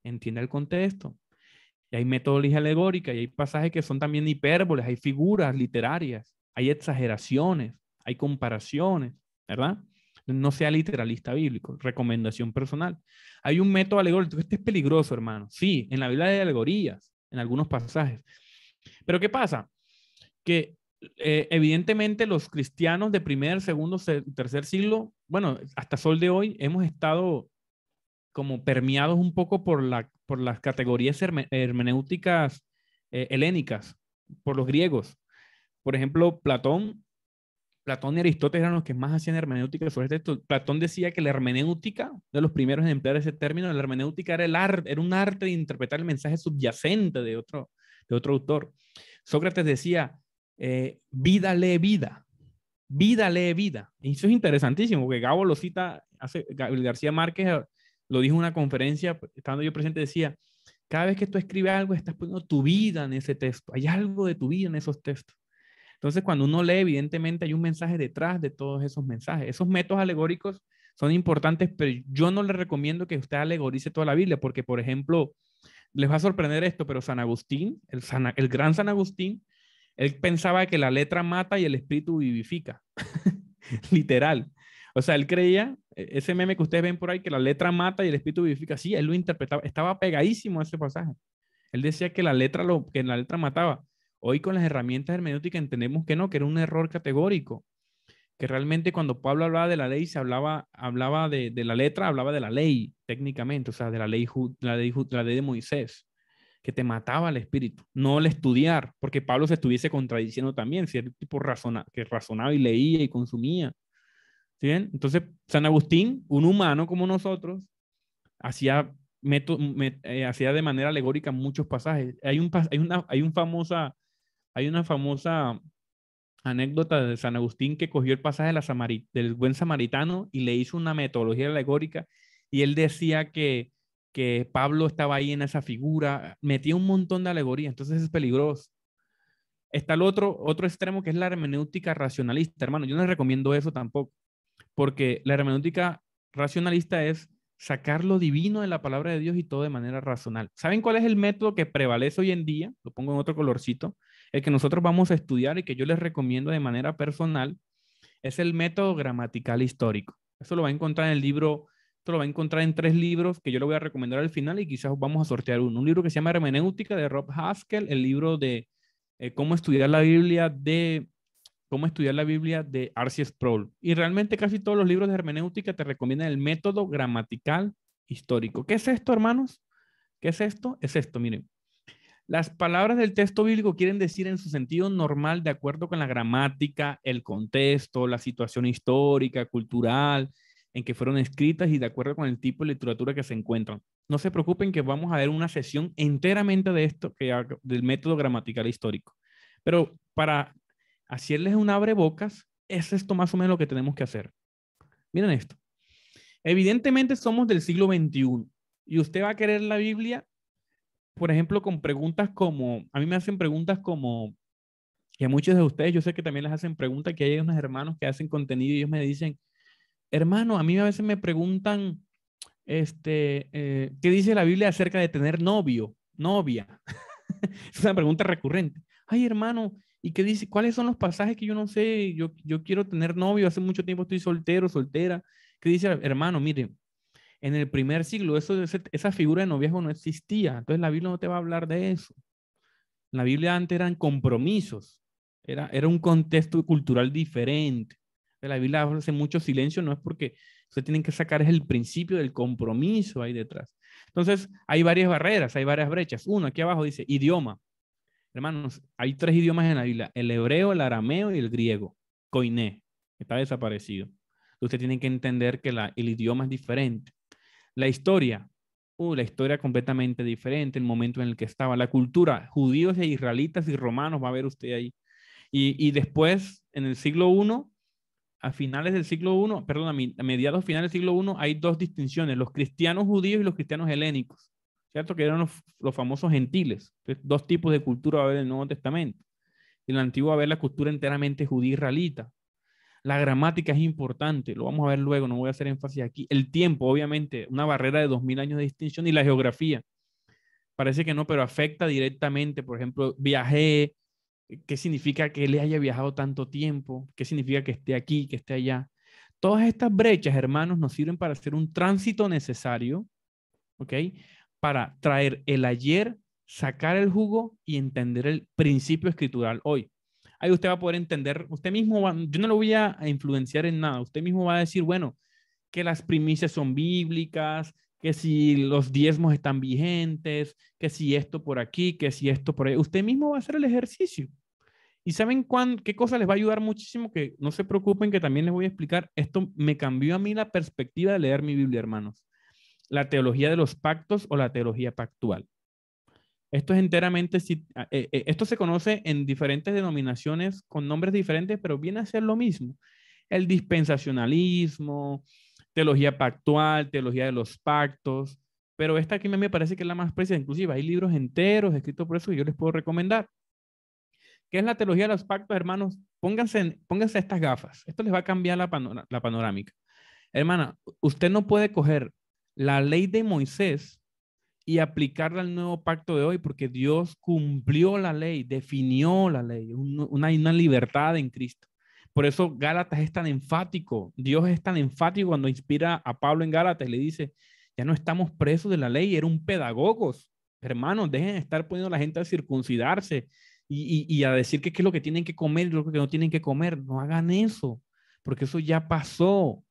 Entiende el contexto. Y hay metodología alegórica, y hay pasajes que son también hipérboles, hay figuras literarias, hay exageraciones, hay comparaciones, ¿verdad? No sea literalista bíblico, recomendación personal. Hay un método alegórico, este es peligroso, hermano. Sí, en la Biblia hay alegorías, en algunos pasajes. Pero ¿qué pasa? Que eh, evidentemente los cristianos de primer, segundo, tercer siglo, bueno, hasta sol de hoy, hemos estado como permeados un poco por, la, por las categorías hermenéuticas eh, helénicas, por los griegos. Por ejemplo, Platón, Platón y Aristóteles eran los que más hacían hermenéutica sobre esto Platón decía que la hermenéutica, de los primeros en emplear ese término, la hermenéutica era, el arte, era un arte de interpretar el mensaje subyacente de otro, de otro autor. Sócrates decía, eh, vida lee vida, vida lee vida. Y eso es interesantísimo, porque Gabo lo cita, hace, García Márquez lo dijo en una conferencia, pues, estando yo presente, decía, cada vez que tú escribes algo, estás poniendo tu vida en ese texto, hay algo de tu vida en esos textos. Entonces, cuando uno lee, evidentemente hay un mensaje detrás de todos esos mensajes. Esos métodos alegóricos son importantes, pero yo no le recomiendo que usted alegorice toda la Biblia, porque, por ejemplo, les va a sorprender esto, pero San Agustín, el, el gran San Agustín, él pensaba que la letra mata y el espíritu vivifica, literal. O sea, él creía e, ese meme que ustedes ven por ahí, que la letra mata y el espíritu vivifica, sí, él lo interpretaba, estaba pegadísimo a ese pasaje. Él decía que la letra, lo, que la letra mataba. Hoy con las herramientas hermenéuticas entendemos que no, que era un error categórico, que realmente cuando Pablo hablaba de la ley, se hablaba, hablaba de, la letra, hablaba de la ley técnicamente, o sea, de la ley, la la de Moisés que te mataba el espíritu, no el estudiar, porque Pablo se estuviese contradiciendo también, si el tipo que razonaba y leía y consumía. Entonces, San Agustín, un humano como nosotros, hacía, meto, eh, hacía de manera alegórica muchos pasajes. Hay, un, una, hay, un famosa, hay una famosa anécdota de San Agustín que cogió el pasaje del buen samaritano y le hizo una metodología alegórica y él decía que, Pablo estaba ahí en esa figura, metía un montón de alegoría, entonces es peligroso. Está el otro, otro extremo que es la hermenéutica racionalista, hermano, yo no les recomiendo eso tampoco porque la hermenéutica racionalista es sacar lo divino de la palabra de Dios y todo de manera racional. ¿Saben cuál es el método que prevalece hoy en día? Lo pongo en otro colorcito. El que nosotros vamos a estudiar y que yo les recomiendo de manera personal es el método gramatical histórico. Eso lo va a encontrar en el libro, esto lo va a encontrar en tres libros que yo le voy a recomendar al final y quizás vamos a sortear uno. Un libro que se llama Hermenéutica de Rob Haskell, el libro de eh, cómo estudiar la Biblia de Cómo estudiar la Biblia de Arcee Sproul. Y realmente casi todos los libros de hermenéutica te recomiendan el método gramatical histórico. ¿Qué es esto, hermanos? ¿Qué es esto? Es esto, miren. Las palabras del texto bíblico quieren decir en su sentido normal, de acuerdo con la gramática, el contexto, la situación histórica, cultural, en que fueron escritas y de acuerdo con el tipo de literatura que se encuentran. No se preocupen que vamos a ver una sesión enteramente de esto, que, del método gramatical histórico. Pero para hacerles un abrebocas, es esto más o menos lo que tenemos que hacer. Miren esto. Evidentemente somos del siglo XXI y usted va a querer la Biblia, por ejemplo, con preguntas como, a mí me hacen preguntas como, y a muchos de ustedes, yo sé que también les hacen preguntas, que hay unos hermanos que hacen contenido y ellos me dicen, hermano, a mí a veces me preguntan, este, eh, ¿qué dice la Biblia acerca de tener novio, novia? es una pregunta recurrente. Ay, hermano, y qué dice, ¿cuáles son los pasajes que yo no sé? Yo, quiero tener novio, hace mucho tiempo estoy soltero, soltera. ¿Qué dice, hermano, mire, en el primer siglo eso, esa figura de noviazgo no existía, entonces la Biblia no te va a hablar de eso. la Biblia antes eran compromisos, era, era un contexto cultural diferente. La Biblia hace mucho silencio, no es porque se tienen que sacar es el principio del compromiso ahí detrás. Entonces, hay varias barreras, hay varias brechas. Uno, aquí abajo dice idioma. Hermanos, hay tres idiomas en la Biblia, el hebreo, el arameo y el griego. Coiné, está desaparecido. Usted tiene que entender que el idioma es diferente. La historia, uh, la historia completamente diferente, el momento en el que estaba, la cultura, judíos e israelitas y romanos, va a ver usted ahí. Y, después, en el siglo I, a finales del siglo I, perdón, a mediados finales del siglo I, hay dos distinciones, los cristianos judíos y los cristianos helénicos. ¿cierto? Que eran los, famosos gentiles. dos tipos de cultura va a haber en el Nuevo Testamento. En el Antiguo va a haber la cultura enteramente judía israelita. La gramática es importante, lo vamos a ver luego, no voy a hacer énfasis aquí. El tiempo, obviamente, una barrera de 2000 años de distinción y la geografía. Parece que no, pero afecta directamente, por ejemplo, viajé, qué significa que él haya viajado tanto tiempo, qué significa que esté aquí, que esté allá. Todas estas brechas, hermanos, nos sirven para hacer un tránsito necesario, ¿ok? para traer el ayer, sacar el jugo y entender el principio escritural hoy. Ahí usted va a poder entender, usted mismo yo no lo voy a influenciar en nada, usted mismo va a decir, bueno, que las primicias son bíblicas, que si los diezmos están vigentes, que si esto por aquí, que si esto por ahí. Usted mismo va a hacer el ejercicio. ¿Y saben cuán, qué cosa les va a ayudar muchísimo? Que no se preocupen, que también les voy a explicar. Esto me cambió a mí la perspectiva de leer mi Biblia, hermanos la teología de los pactos o la teología pactual. Esto es enteramente, ah, eh, eh, esto se conoce en diferentes denominaciones con nombres diferentes, pero viene a ser lo mismo. El dispensacionalismo, teología pactual, teología de los pactos, pero esta aquí me parece que es la más precisa. Inclusive hay libros enteros escritos por eso que yo les puedo recomendar. ¿Qué es la teología de los pactos, hermanos? Pónganse, pónganse estas gafas. Esto les va a cambiar la, la panorámica. Hermana, usted no puede coger la ley de Moisés y aplicarla al nuevo pacto de hoy, porque Dios cumplió la ley, definió la ley, una, una libertad en Cristo. Por eso Gálatas es tan enfático, Dios es tan enfático cuando inspira a Pablo en Gálatas, y le dice, ya no estamos presos de la ley, era un pedagogos, hermanos, dejen de estar poniendo a la gente a circuncidarse y, a decir que qué es lo que tienen que comer y lo que no tienen que comer, no hagan eso, porque eso ya pasó,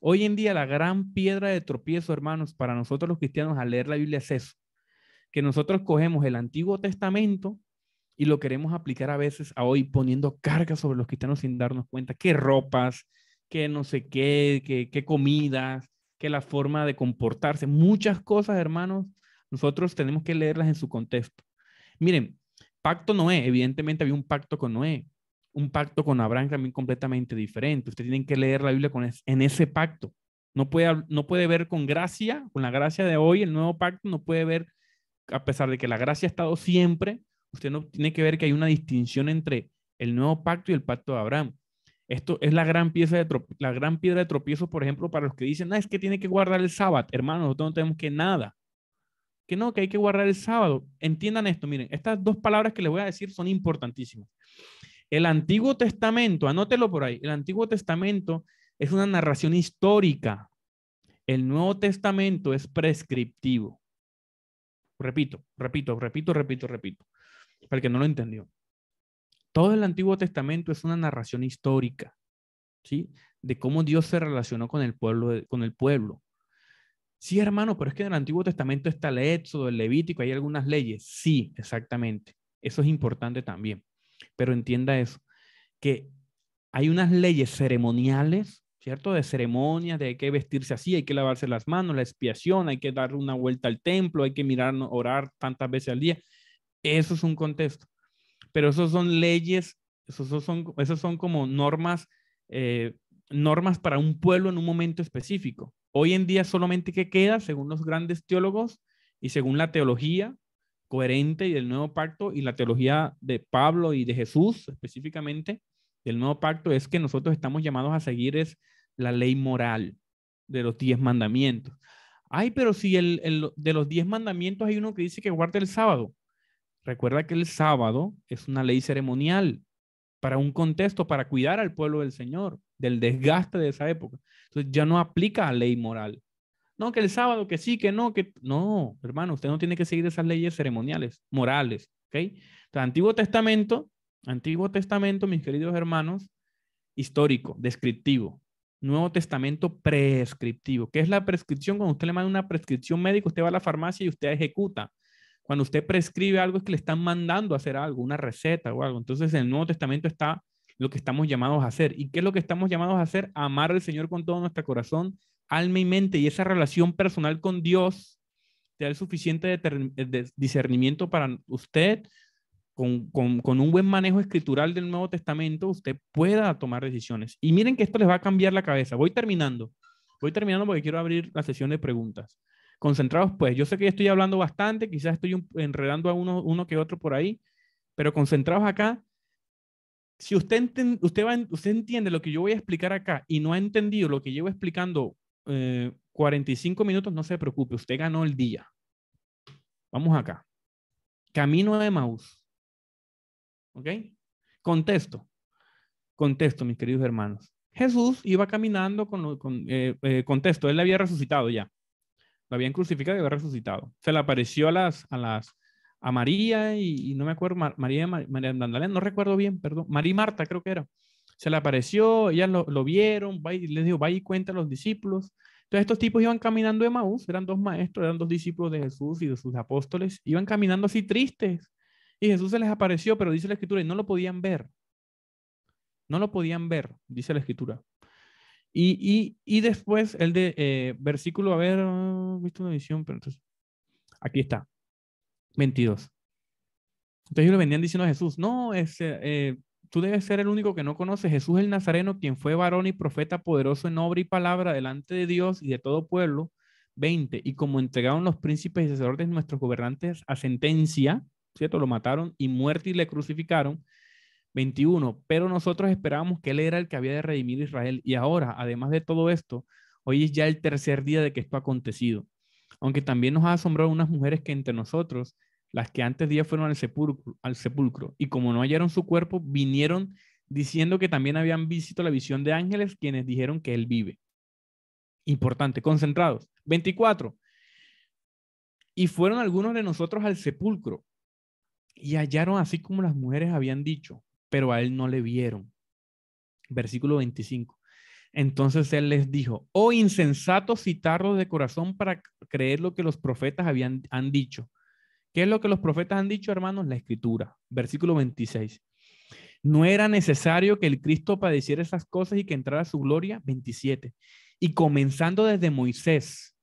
Hoy en día la gran piedra de tropiezo, hermanos, para nosotros los cristianos al leer la Biblia es eso, que nosotros cogemos el Antiguo Testamento y lo queremos aplicar a veces a hoy poniendo cargas sobre los cristianos sin darnos cuenta, qué ropas, qué no sé qué, qué, qué comidas, qué la forma de comportarse, muchas cosas, hermanos, nosotros tenemos que leerlas en su contexto. Miren, pacto Noé, evidentemente había un pacto con Noé, un pacto con Abraham también completamente diferente. usted tienen que leer la Biblia con en ese pacto. No puede, no puede ver con gracia, con la gracia de hoy, el nuevo pacto, no puede ver, a pesar de que la gracia ha estado siempre, usted no tiene que ver que hay una distinción entre el nuevo pacto y el pacto de Abraham. Esto es la gran, pieza de la gran piedra de tropiezos, por ejemplo, para los que dicen, no, ah, es que tiene que guardar el sábado. hermano, nosotros no tenemos que nada. Que no, que hay que guardar el sábado. Entiendan esto, miren, estas dos palabras que les voy a decir son importantísimas. El Antiguo Testamento, anótelo por ahí, el Antiguo Testamento es una narración histórica. El Nuevo Testamento es prescriptivo. Repito, repito, repito, repito, repito, para el que no lo entendió. Todo el Antiguo Testamento es una narración histórica, ¿sí? De cómo Dios se relacionó con el pueblo. Con el pueblo. Sí, hermano, pero es que en el Antiguo Testamento está el Éxodo, el Levítico, hay algunas leyes. Sí, exactamente. Eso es importante también. Pero entienda eso, que hay unas leyes ceremoniales, ¿cierto? De ceremonia, de hay que vestirse así, hay que lavarse las manos, la expiación, hay que dar una vuelta al templo, hay que mirar, orar tantas veces al día. Eso es un contexto. Pero esos son leyes, esos son, como normas, eh, normas para un pueblo en un momento específico. Hoy en día solamente que queda, según los grandes teólogos y según la teología, coherente y del nuevo pacto y la teología de Pablo y de Jesús específicamente del nuevo pacto es que nosotros estamos llamados a seguir es la ley moral de los diez mandamientos. Ay, pero si el, de los diez mandamientos hay uno que dice que guarde el sábado. Recuerda que el sábado es una ley ceremonial para un contexto, para cuidar al pueblo del Señor, del desgaste de esa época. Entonces ya no aplica a ley moral no, que el sábado, que sí, que no, que no, hermano, usted no tiene que seguir esas leyes ceremoniales, morales, ¿ok? Entonces, Antiguo Testamento, Antiguo Testamento, mis queridos hermanos, histórico, descriptivo. Nuevo Testamento prescriptivo. ¿Qué es la prescripción? Cuando usted le manda una prescripción médica, usted va a la farmacia y usted ejecuta. Cuando usted prescribe algo es que le están mandando a hacer algo, una receta o algo. Entonces, en el Nuevo Testamento está lo que estamos llamados a hacer. ¿Y qué es lo que estamos llamados a hacer? Amar al Señor con todo nuestro corazón, alma y mente y esa relación personal con Dios te da el suficiente eh, discernimiento para usted, con, con, con, un buen manejo escritural del Nuevo Testamento, usted pueda tomar decisiones. Y miren que esto les va a cambiar la cabeza. Voy terminando. Voy terminando porque quiero abrir la sesión de preguntas. Concentrados, pues, yo sé que estoy hablando bastante, quizás estoy enredando a uno, uno que otro por ahí, pero concentrados acá. Si usted, usted, usted entiende lo que yo voy a explicar acá y no ha entendido lo que llevo explicando 45 eh, minutos, no se preocupe, usted ganó el día. Vamos acá. Camino de Maús. ¿Ok? Contexto. Contexto, mis queridos hermanos. Jesús iba caminando con, con eh, eh contexto, él había resucitado ya. Lo habían crucificado y había resucitado. Se le apareció a las, a las, a María y, no me acuerdo, María, María Magdalena, no recuerdo bien, perdón, María Marta creo que era se le apareció, ellas lo, vieron, y, les dijo, va y cuenta a los discípulos. Entonces estos tipos iban caminando de Maús, eran dos maestros, eran dos discípulos de Jesús y de sus apóstoles, iban caminando así tristes. Y Jesús se les apareció, pero dice la escritura, y no lo podían ver. No lo podían ver, dice la escritura. Y, después el de eh, versículo, a ver, he ah, visto una visión, pero entonces, aquí está, 22. Entonces ellos le venían diciendo a Jesús, no, es, este, eh, tú debes ser el único que no conoce Jesús el Nazareno, quien fue varón y profeta poderoso en obra y palabra delante de Dios y de todo pueblo. 20. Y como entregaron los príncipes y sacerdotes nuestros gobernantes a sentencia, ¿cierto? Lo mataron y muerte y le crucificaron. 21. Pero nosotros esperábamos que él era el que había de redimir a Israel. Y ahora, además de todo esto, hoy es ya el tercer día de que esto ha acontecido. Aunque también nos ha asombrado unas mujeres que entre nosotros las que antes día fueron al sepulcro, al sepulcro, y como no hallaron su cuerpo, vinieron diciendo que también habían visto la visión de ángeles, quienes dijeron que él vive. Importante, concentrados. 24. Y fueron algunos de nosotros al sepulcro y hallaron así como las mujeres habían dicho, pero a él no le vieron. Versículo 25. Entonces él les dijo, oh insensatos y de corazón para creer lo que los profetas habían han dicho. ¿Qué es lo que los profetas han dicho, hermanos? La escritura, versículo 26. No era necesario que el Cristo padeciera esas cosas y que entrara a su gloria, 27. Y comenzando desde Moisés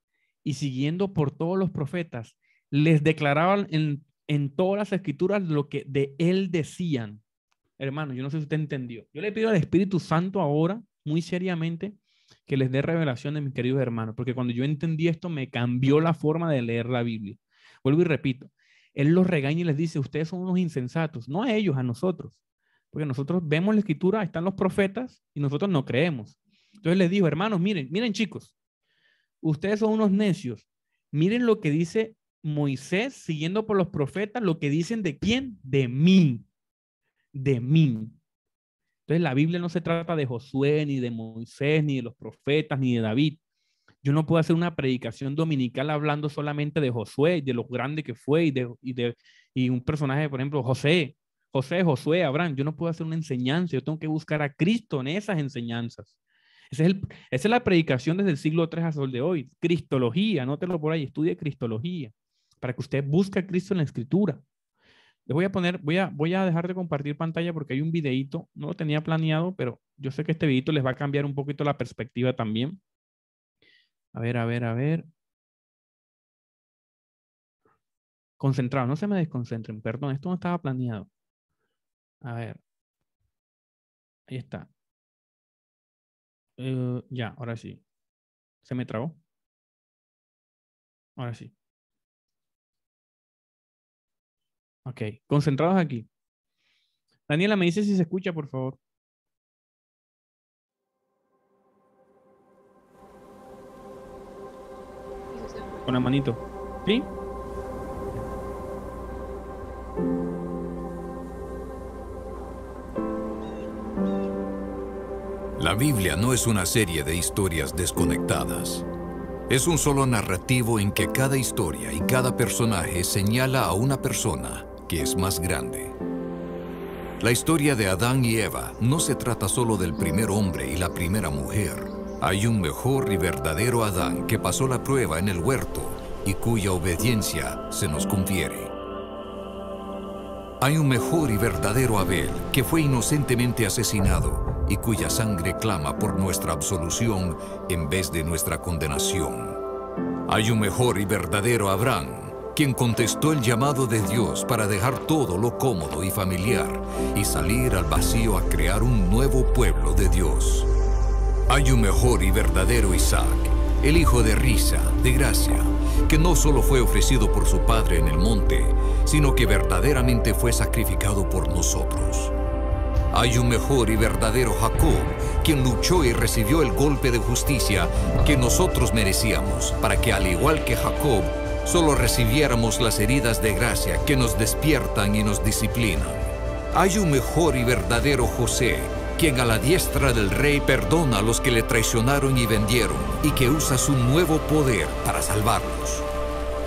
y siguiendo por todos los profetas, les declaraban en, todas las escrituras lo que de él decían. Hermano, yo no sé si usted entendió. Yo le pido al Espíritu Santo ahora, muy seriamente, que les dé revelación de mis queridos hermanos, porque cuando yo entendí esto me cambió la forma de leer la Biblia. Vuelvo y repito, él los regaña y les dice, ustedes son unos insensatos, no a ellos, a nosotros. Porque nosotros vemos la escritura, están los profetas y nosotros no creemos. Entonces les dijo, hermanos, miren, miren chicos, ustedes son unos necios. Miren lo que dice Moisés, siguiendo por los profetas, lo que dicen de quién? De mí. De mí. Entonces la Biblia no se trata de Josué, ni de Moisés, ni de los profetas, ni de David. Yo no puedo hacer una predicación dominical hablando solamente de Josué, y de lo grande que fue y de, de un personaje, por ejemplo, José, José, Josué, Abraham. Yo no puedo hacer una enseñanza, yo tengo que buscar a Cristo en esas enseñanzas. esa es la predicación desde el siglo III hasta el de hoy. Cristología, lo por ahí, estudie Cristología, para que usted busque a Cristo en la Escritura. Les voy a poner, voy a, voy a dejar de compartir pantalla porque hay un videito, no lo tenía planeado, pero yo sé que este videito les va a cambiar un poquito la perspectiva también. A ver, a ver, a ver. Concentrado, no se me desconcentren, perdón, esto no estaba planeado. A ver. Ahí está. Eh, ya, ahora sí. ¿Se me trabó? Ahora sí. Ok, concentrados aquí. Daniela, me dice si se escucha, por favor. con la manito. ¿Sí? La Biblia no es una serie de historias desconectadas. Es un solo narrativo en que cada historia y cada personaje señala a una persona que es más grande. La historia de Adán y Eva no se trata solo del primer hombre y la primera mujer. Hay un mejor y verdadero Adán que pasó la prueba en el huerto y cuya obediencia se nos confiere. Hay un mejor y verdadero Abel que fue inocentemente asesinado y cuya sangre clama por nuestra absolución en vez de nuestra condenación. Hay un mejor y verdadero Abraham quien contestó el llamado de Dios para dejar todo lo cómodo y familiar y salir al vacío a crear un nuevo pueblo de Dios. Hay un mejor y verdadero Isaac, el hijo de risa, de gracia, que no solo fue ofrecido por su padre en el monte, sino que verdaderamente fue sacrificado por nosotros. Hay un mejor y verdadero Jacob, quien luchó y recibió el golpe de justicia que nosotros merecíamos, para que al igual que Jacob, solo recibiéramos las heridas de gracia que nos despiertan y nos disciplinan. Hay un mejor y verdadero José, quien a la diestra del rey perdona a los que le traicionaron y vendieron, y que usa su nuevo poder para salvarlos.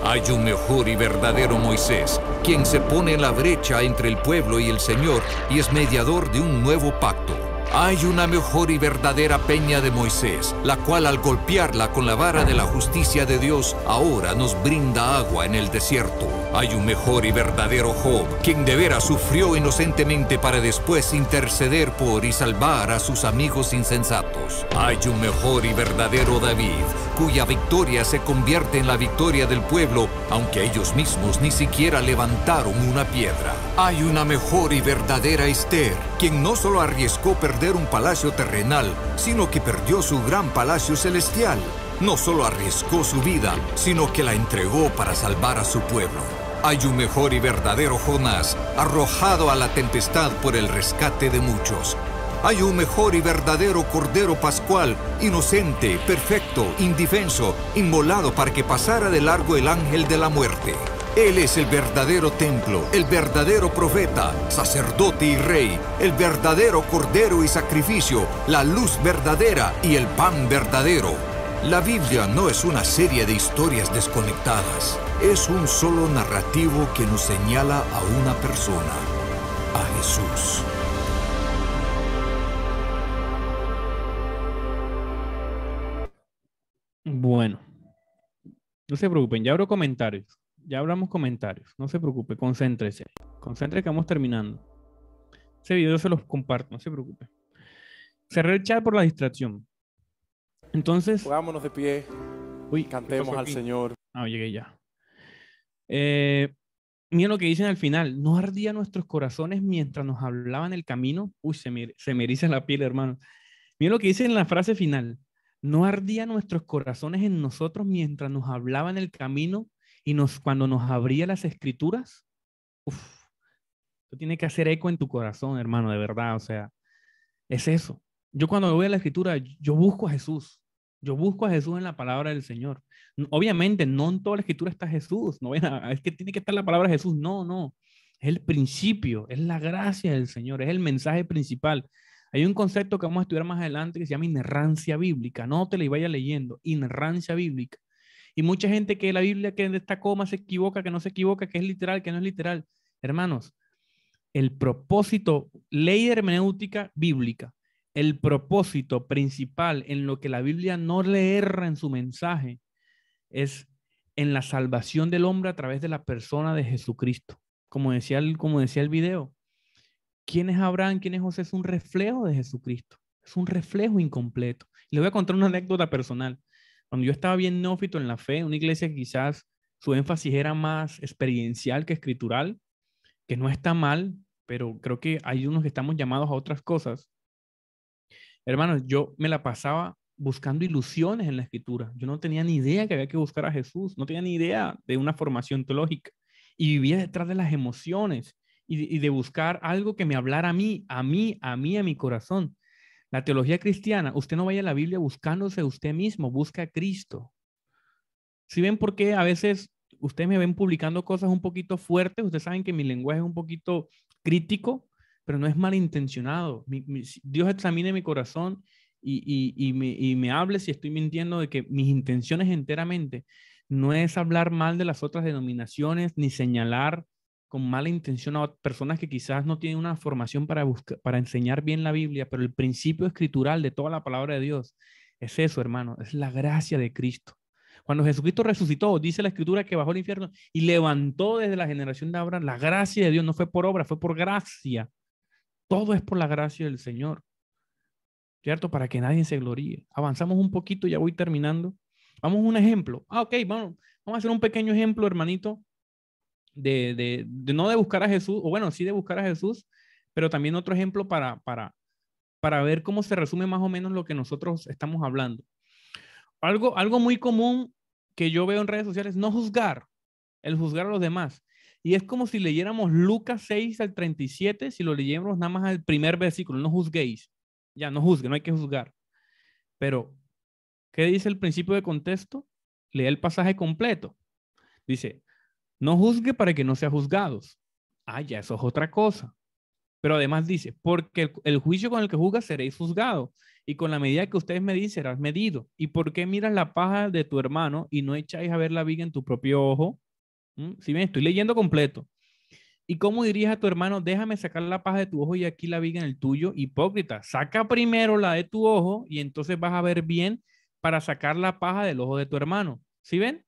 Hay un mejor y verdadero Moisés, quien se pone en la brecha entre el pueblo y el Señor y es mediador de un nuevo pacto. Hay una mejor y verdadera peña de Moisés, la cual al golpearla con la vara de la justicia de Dios ahora nos brinda agua en el desierto. Hay un mejor y verdadero Job, quien de veras sufrió inocentemente para después interceder por y salvar a sus amigos insensatos. Hay un mejor y verdadero David, cuya victoria se convierte en la victoria del pueblo, aunque ellos mismos ni siquiera levantaron una piedra. Hay una mejor y verdadera Esther, quien no solo arriesgó perder un palacio terrenal, sino que perdió su gran palacio celestial. No solo arriesgó su vida, sino que la entregó para salvar a su pueblo hay un mejor y verdadero Jonás, arrojado a la tempestad por el rescate de muchos. Hay un mejor y verdadero Cordero Pascual, inocente, perfecto, indefenso, inmolado para que pasara de largo el ángel de la muerte. Él es el verdadero templo, el verdadero profeta, sacerdote y rey, el verdadero cordero y sacrificio, la luz verdadera y el pan verdadero. La Biblia no es una serie de historias desconectadas es un solo narrativo que nos señala a una persona, a Jesús. Bueno, no se preocupen, ya abro comentarios, ya hablamos comentarios, no se preocupe, concéntrese, concéntrese que vamos terminando. Ese video se los comparto, no se preocupe. Cerré el chat por la distracción. Entonces... jugámonos de pie. cantemos al Señor. Ah, llegué ya. Eh, miren lo que dicen al final, no ardía nuestros corazones mientras nos hablaban el camino. Uy, se me, eriza la piel, hermano. Miren lo que dicen en la frase final, no ardía nuestros corazones en nosotros mientras nos hablaban el camino y nos, cuando nos abría las escrituras. Uf, esto tiene que hacer eco en tu corazón, hermano, de verdad. O sea, es eso. Yo cuando voy a la escritura, yo busco a Jesús. Yo busco a Jesús en la palabra del Señor. Obviamente, no en toda la escritura está Jesús, no es que tiene que estar la palabra Jesús, no, no. Es el principio, es la gracia del Señor, es el mensaje principal. Hay un concepto que vamos a estudiar más adelante que se llama inerrancia bíblica. No te la vaya leyendo, inerrancia bíblica. Y mucha gente que la Biblia que esta coma se equivoca, que no se equivoca, que es literal, que no es literal. Hermanos, el propósito, ley hermenéutica bíblica, el propósito principal en lo que la Biblia no le erra en su mensaje es en la salvación del hombre a través de la persona de Jesucristo. Como decía el, como decía el video, ¿quién es Abraham? ¿Quién es José? Es un reflejo de Jesucristo, es un reflejo incompleto. Le voy a contar una anécdota personal. Cuando yo estaba bien nófito en la fe, una iglesia quizás su énfasis era más experiencial que escritural, que no está mal, pero creo que hay unos que estamos llamados a otras cosas. Hermanos, yo me la pasaba buscando ilusiones en la escritura. Yo no tenía ni idea que había que buscar a Jesús, no tenía ni idea de una formación teológica y vivía detrás de las emociones y, de buscar algo que me hablara a mí, a mí, a mí, a mi corazón. La teología cristiana, usted no vaya a la Biblia buscándose usted mismo, busca a Cristo. Si ven por qué a veces ustedes me ven publicando cosas un poquito fuertes, ustedes saben que mi lenguaje es un poquito crítico, pero no es malintencionado. intencionado Dios examine mi corazón y, me, y hable si estoy mintiendo de que mis intenciones enteramente no es hablar mal de las otras denominaciones ni señalar con mala intención a personas que quizás no tienen una formación para, para enseñar bien la Biblia, pero el principio escritural de toda la palabra de Dios es eso, hermano, es la gracia de Cristo. Cuando Jesucristo resucitó, dice la escritura que bajó al infierno y levantó desde la generación de Abraham, la gracia de Dios no fue por obra, fue por gracia. Todo es por la gracia del Señor. ¿cierto? Para que nadie se gloríe. Avanzamos un poquito, ya voy terminando. Vamos a un ejemplo. Ah, ok, vamos, vamos a hacer un pequeño ejemplo, hermanito, de, de, no de buscar a Jesús, o bueno, sí de buscar a Jesús, pero también otro ejemplo para, para, para ver cómo se resume más o menos lo que nosotros estamos hablando. Algo, algo muy común que yo veo en redes sociales, no juzgar, el juzgar a los demás. Y es como si leyéramos Lucas 6 al 37, si lo leyéramos nada más al primer versículo, no juzguéis. Ya, no juzgue, no hay que juzgar. Pero, ¿qué dice el principio de contexto? Lee el pasaje completo. Dice, no juzgue para que no sea juzgados. Ah, ya, eso es otra cosa. Pero además dice, porque el juicio con el que juzgas seréis juzgado, y con la medida que ustedes medís serás medido. ¿Y por qué miras la paja de tu hermano y no echáis a ver la viga en tu propio ojo? ¿Mm? Si bien estoy leyendo completo. ¿Y cómo dirías a tu hermano, déjame sacar la paja de tu ojo y aquí la viga en el tuyo? Hipócrita, saca primero la de tu ojo y entonces vas a ver bien para sacar la paja del ojo de tu hermano. ¿Sí ven?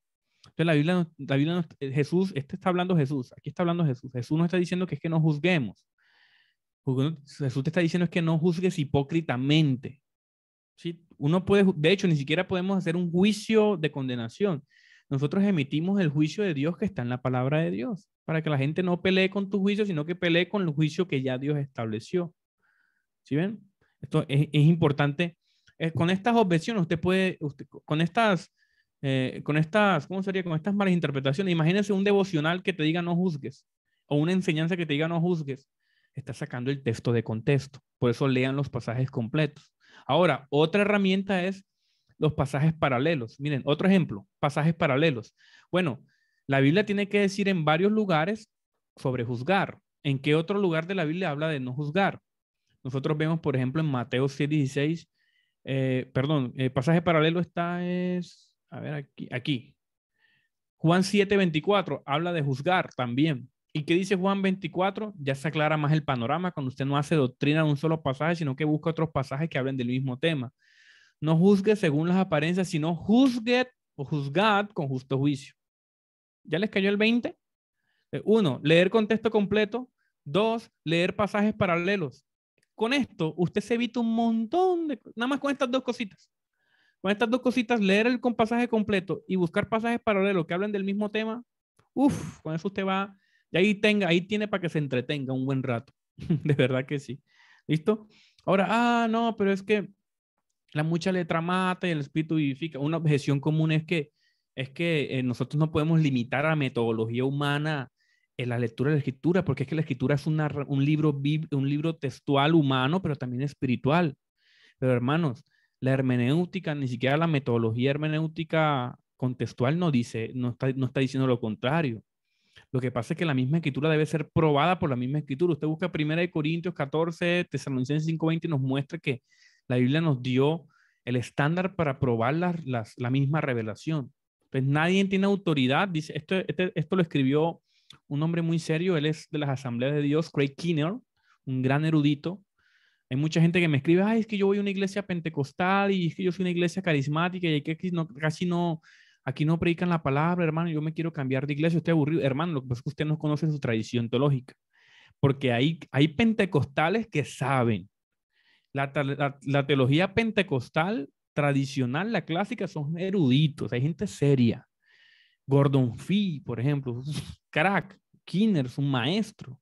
Entonces la Biblia, eh, Jesús, este está hablando Jesús, aquí está hablando Jesús. Jesús no está diciendo que es que no juzguemos. Jesús te está diciendo es que no juzgues hipócritamente. ¿Sí? Uno puede, de hecho, ni siquiera podemos hacer un juicio de condenación. Nosotros emitimos el juicio de Dios que está en la palabra de Dios, para que la gente no pelee con tu juicio, sino que pelee con el juicio que ya Dios estableció. ¿Sí ven? Esto es, importante. Eh, con estas objeciones, usted puede, con estas, eh, con estas, ¿cómo sería? Con estas malas interpretaciones. Imagínense un devocional que te diga no juzgues, o una enseñanza que te diga no juzgues. Está sacando el texto de contexto. Por eso lean los pasajes completos. Ahora, otra herramienta es los pasajes paralelos. Miren, otro ejemplo, pasajes paralelos. Bueno, la Biblia tiene que decir en varios lugares sobre juzgar. ¿En qué otro lugar de la Biblia habla de no juzgar? Nosotros vemos, por ejemplo, en Mateo 7:16, eh, perdón, el eh, pasaje paralelo está es, a ver, aquí, aquí. Juan 7.24 habla de juzgar también. ¿Y qué dice Juan 24? Ya se aclara más el panorama cuando usted no hace doctrina en un solo pasaje, sino que busca otros pasajes que hablen del mismo tema. No juzgue según las apariencias, sino juzgue o juzgad con justo juicio. ¿Ya les cayó el 20? Eh, uno, leer contexto completo. Dos, leer pasajes paralelos. Con esto, usted se evita un montón de... Nada más con estas dos cositas. Con estas dos cositas, leer el con pasaje completo y buscar pasajes paralelos que hablen del mismo tema. Uf, con eso usted va... Y ahí, tenga, ahí tiene para que se entretenga un buen rato. de verdad que sí. ¿Listo? Ahora, ah, no, pero es que la mucha letra mata y el espíritu vivifica. Una objeción común es que, es que eh, nosotros no podemos limitar a metodología humana en eh, la lectura de la escritura, porque es que la escritura es un, libro, un libro textual humano, pero también espiritual. Pero hermanos, la hermenéutica, ni siquiera la metodología hermenéutica contextual no dice, no está, no está diciendo lo contrario. Lo que pasa es que la misma escritura debe ser probada por la misma escritura. Usted busca 1 Corintios 14, Tesalonicenses 5.20 y nos muestra que la Biblia nos dio el estándar para probar la misma revelación. Entonces, pues nadie tiene autoridad. Dice, esto, este, esto lo escribió un hombre muy serio, él es de las asambleas de Dios, Craig Kinner, un gran erudito. Hay mucha gente que me escribe, ay, es que yo voy a una iglesia pentecostal y es que yo soy una iglesia carismática y que no, casi no, aquí no predican la palabra, hermano, yo me quiero cambiar de iglesia, estoy aburrido. Hermano, lo que pasa es que usted no conoce su tradición teológica, porque hay pentecostales que saben la, teología pentecostal tradicional, la clásica, son eruditos, hay gente seria. Gordon Fee, por ejemplo, crack, Kinner, es un maestro.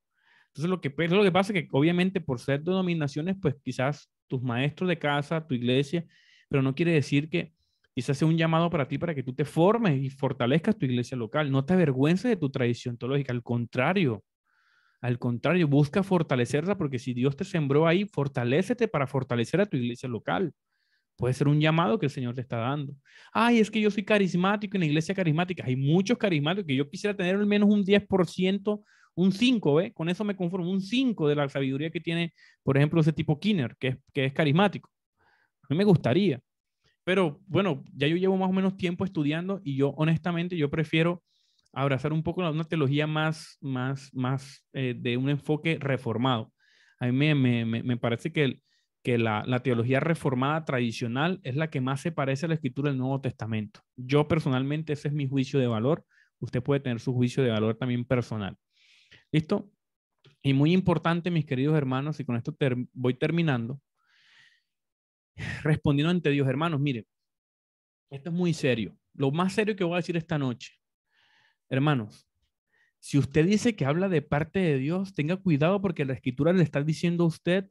Entonces, lo que, pues, lo que pasa es que, obviamente, por ser denominaciones, pues quizás tus maestros de casa, tu iglesia, pero no quiere decir que quizás sea un llamado para ti para que tú te formes y fortalezcas tu iglesia local. No te avergüences de tu tradición teológica, al contrario, al contrario, busca fortalecerla porque si Dios te sembró ahí, fortalécete para fortalecer a tu iglesia local. Puede ser un llamado que el Señor te está dando. Ay, es que yo soy carismático en la iglesia carismática. Hay muchos carismáticos que yo quisiera tener al menos un 10%, un 5, ¿ve? Con eso me conformo, un 5 de la sabiduría que tiene, por ejemplo, ese tipo Kinner, que es, que es carismático. A mí me gustaría. Pero bueno, ya yo llevo más o menos tiempo estudiando y yo honestamente, yo prefiero abrazar un poco una teología más, más, más eh, de un enfoque reformado. A mí me, parece que, que la, teología reformada tradicional es la que más se parece a la escritura del Nuevo Testamento. Yo personalmente, ese es mi juicio de valor. Usted puede tener su juicio de valor también personal. ¿Listo? Y muy importante, mis queridos hermanos, y con esto voy terminando, respondiendo ante Dios, hermanos, miren, esto es muy serio. Lo más serio que voy a decir esta noche Hermanos, si usted dice que habla de parte de Dios, tenga cuidado porque la escritura le está diciendo a usted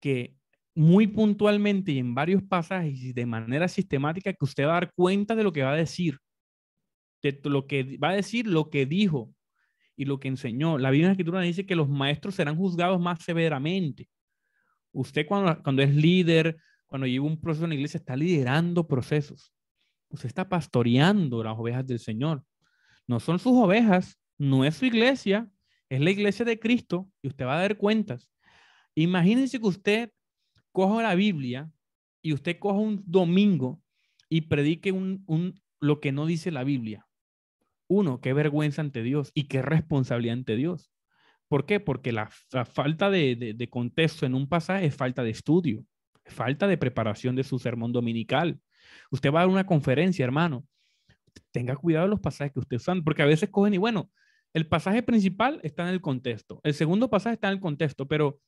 que muy puntualmente y en varios pasajes y de manera sistemática que usted va a dar cuenta de lo que va a decir, de lo que va a decir, lo que dijo y lo que enseñó. La Biblia en la Escritura dice que los maestros serán juzgados más severamente. Usted cuando, cuando es líder, cuando lleva un proceso en la iglesia, está liderando procesos. Usted está pastoreando las ovejas del Señor. No son sus ovejas, no es su iglesia, es la iglesia de Cristo y usted va a dar cuentas. Imagínense que usted coja la Biblia y usted coja un domingo y predique un, lo que no dice la Biblia. Uno, qué vergüenza ante Dios y qué responsabilidad ante Dios. ¿Por qué? Porque la, falta de, de, contexto en un pasaje es falta de estudio, falta de preparación de su sermón dominical. Usted va a dar una conferencia, hermano, tenga cuidado los pasajes que usted usan, porque a veces cogen y bueno, el pasaje principal está en el contexto, el segundo pasaje está en el contexto, pero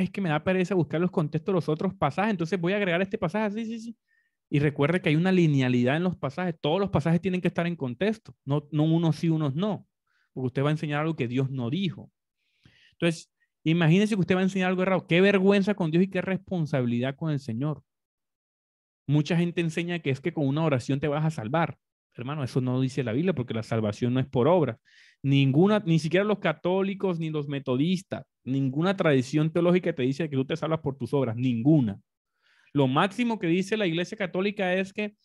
es que me da pereza buscar los contextos de los otros pasajes, entonces voy a agregar este pasaje, sí, sí, sí. Y recuerde que hay una linealidad en los pasajes, todos los pasajes tienen que estar en contexto, no, no unos sí, unos no, porque usted va a enseñar algo que Dios no dijo. Entonces, imagínese que usted va a enseñar algo errado, qué vergüenza con Dios y qué responsabilidad con el Señor. Mucha gente enseña que es que con una oración te vas a salvar. Hermano, eso no dice la Biblia porque la salvación no es por obra. Ninguna, ni siquiera los católicos ni los metodistas, ninguna tradición teológica te dice que tú te salvas por tus obras, ninguna. Lo máximo que dice la Iglesia Católica es que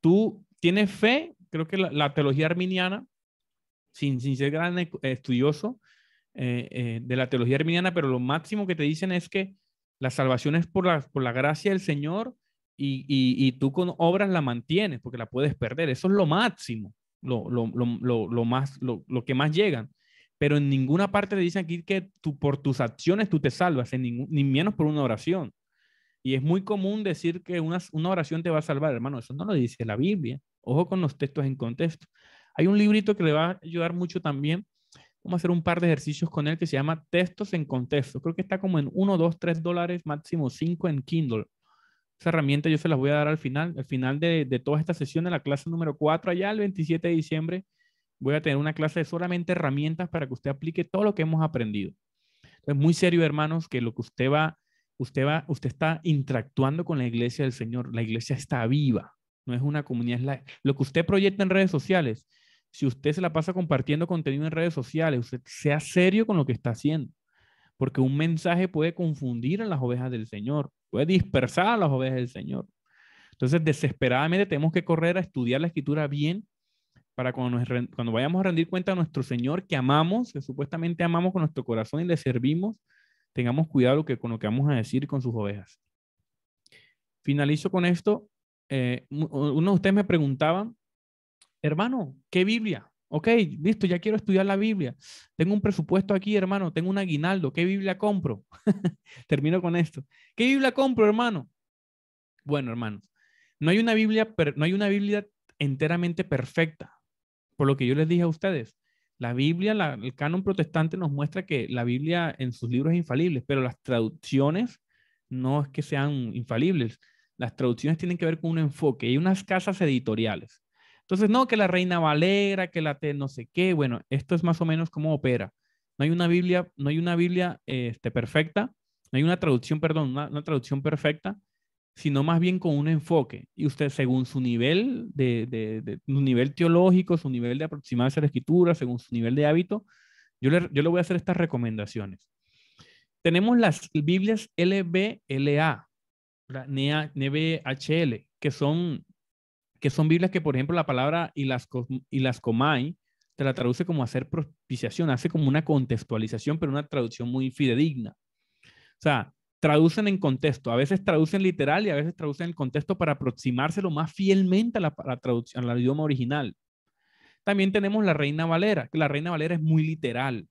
tú tienes fe, creo que la, teología arminiana, sin, sin, ser gran estudioso eh, eh, de la teología arminiana, pero lo máximo que te dicen es que la salvación es por por la gracia del Señor y, tú con obras la mantienes porque la puedes perder. Eso es lo máximo, lo, más, lo, que más llegan. Pero en ninguna parte le dicen aquí que tú, por tus acciones tú te salvas, ni menos por una oración. Y es muy común decir que una, una oración te va a salvar, hermano. Eso no lo dice la Biblia. Ojo con los textos en contexto. Hay un librito que le va a ayudar mucho también. Vamos a hacer un par de ejercicios con él que se llama Textos en Contexto. Creo que está como en 1, 2, 3 dólares, máximo 5 en Kindle. Esa herramienta yo se las voy a dar al final, al final de, toda esta sesión, de la clase número 4, allá el 27 de diciembre, voy a tener una clase de solamente herramientas para que usted aplique todo lo que hemos aprendido. Es muy serio, hermanos, que lo que usted va, usted va, usted está interactuando con la iglesia del Señor. La iglesia está viva, no es una comunidad. lo que usted proyecta en redes sociales, si usted se la pasa compartiendo contenido en redes sociales, usted sea serio con lo que está haciendo, porque un mensaje puede confundir a las ovejas del Señor. Puede dispersar a las ovejas del Señor. Entonces, desesperadamente tenemos que correr a estudiar la escritura bien para cuando, cuando vayamos a rendir cuenta a nuestro Señor que amamos, que supuestamente amamos con nuestro corazón y le servimos, tengamos cuidado que, con lo que vamos a decir con sus ovejas. Finalizo con esto. Eh, uno de ustedes me preguntaba, hermano, ¿qué Biblia? Ok, listo, ya quiero estudiar la Biblia. Tengo un presupuesto aquí, hermano. Tengo un aguinaldo. ¿Qué Biblia compro? Termino con esto. ¿Qué Biblia compro, hermano? Bueno, hermanos, no hay una Biblia, no hay una Biblia enteramente perfecta. Por lo que yo les dije a ustedes, la Biblia, el canon protestante nos muestra que la Biblia en sus libros es infalible, pero las traducciones no es que sean infalibles. Las traducciones tienen que ver con un enfoque. Hay unas casas editoriales entonces, no, que la reina Valera, que la T no sé qué, bueno, esto es más o menos cómo opera. No hay una Biblia, no hay una Biblia este, perfecta, no hay una traducción, perdón, una, traducción perfecta, sino más bien con un enfoque. Y usted, según su nivel, de, nivel teológico, su nivel de aproximarse a la escritura, según su nivel de hábito, yo le, yo le voy a hacer estas recomendaciones. Tenemos las Biblias LBLA, la NBHL, que son que son Biblias que, por ejemplo, la palabra y las, y te la traduce como hacer propiciación, hace como una contextualización, pero una traducción muy fidedigna. O sea, traducen en contexto, a veces traducen literal y a veces traducen en contexto para aproximárselo más fielmente a la, traducción, al idioma original. También tenemos la Reina Valera, que la Reina Valera es muy literal.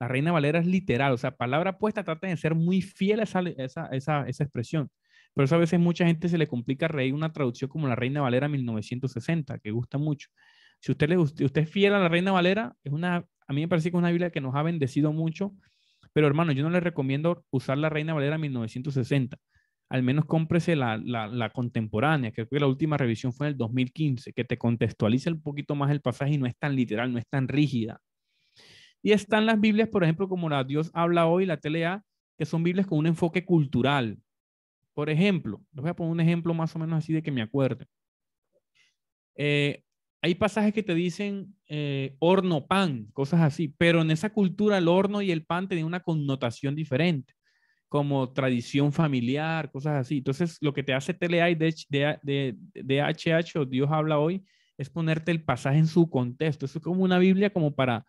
La Reina Valera es literal, o sea, palabra puesta, trata de ser muy fiel a esa expresión. Por eso a veces mucha gente se le complica reír una traducción como la Reina Valera 1960, que gusta mucho. Si usted, le, usted es fiel a la Reina Valera, es una, a mí me parece que es una Biblia que nos ha bendecido mucho, pero hermano, yo no le recomiendo usar la Reina Valera 1960. Al menos cómprese la, la, contemporánea, que creo que la última revisión fue en el 2015, que te contextualiza un poquito más el pasaje y no es tan literal, no es tan rígida. Y están las Biblias, por ejemplo, como la Dios habla hoy, la TLA, que son Biblias con un enfoque cultural, por ejemplo, les voy a poner un ejemplo más o menos así de que me acuerde. Eh, hay pasajes que te dicen eh, horno, pan, cosas así, pero en esa cultura el horno y el pan tenían una connotación diferente, como tradición familiar, cosas así. Entonces, lo que te hace TLA y de, de, de o Dios habla hoy es ponerte el pasaje en su contexto. Eso es como una Biblia como para,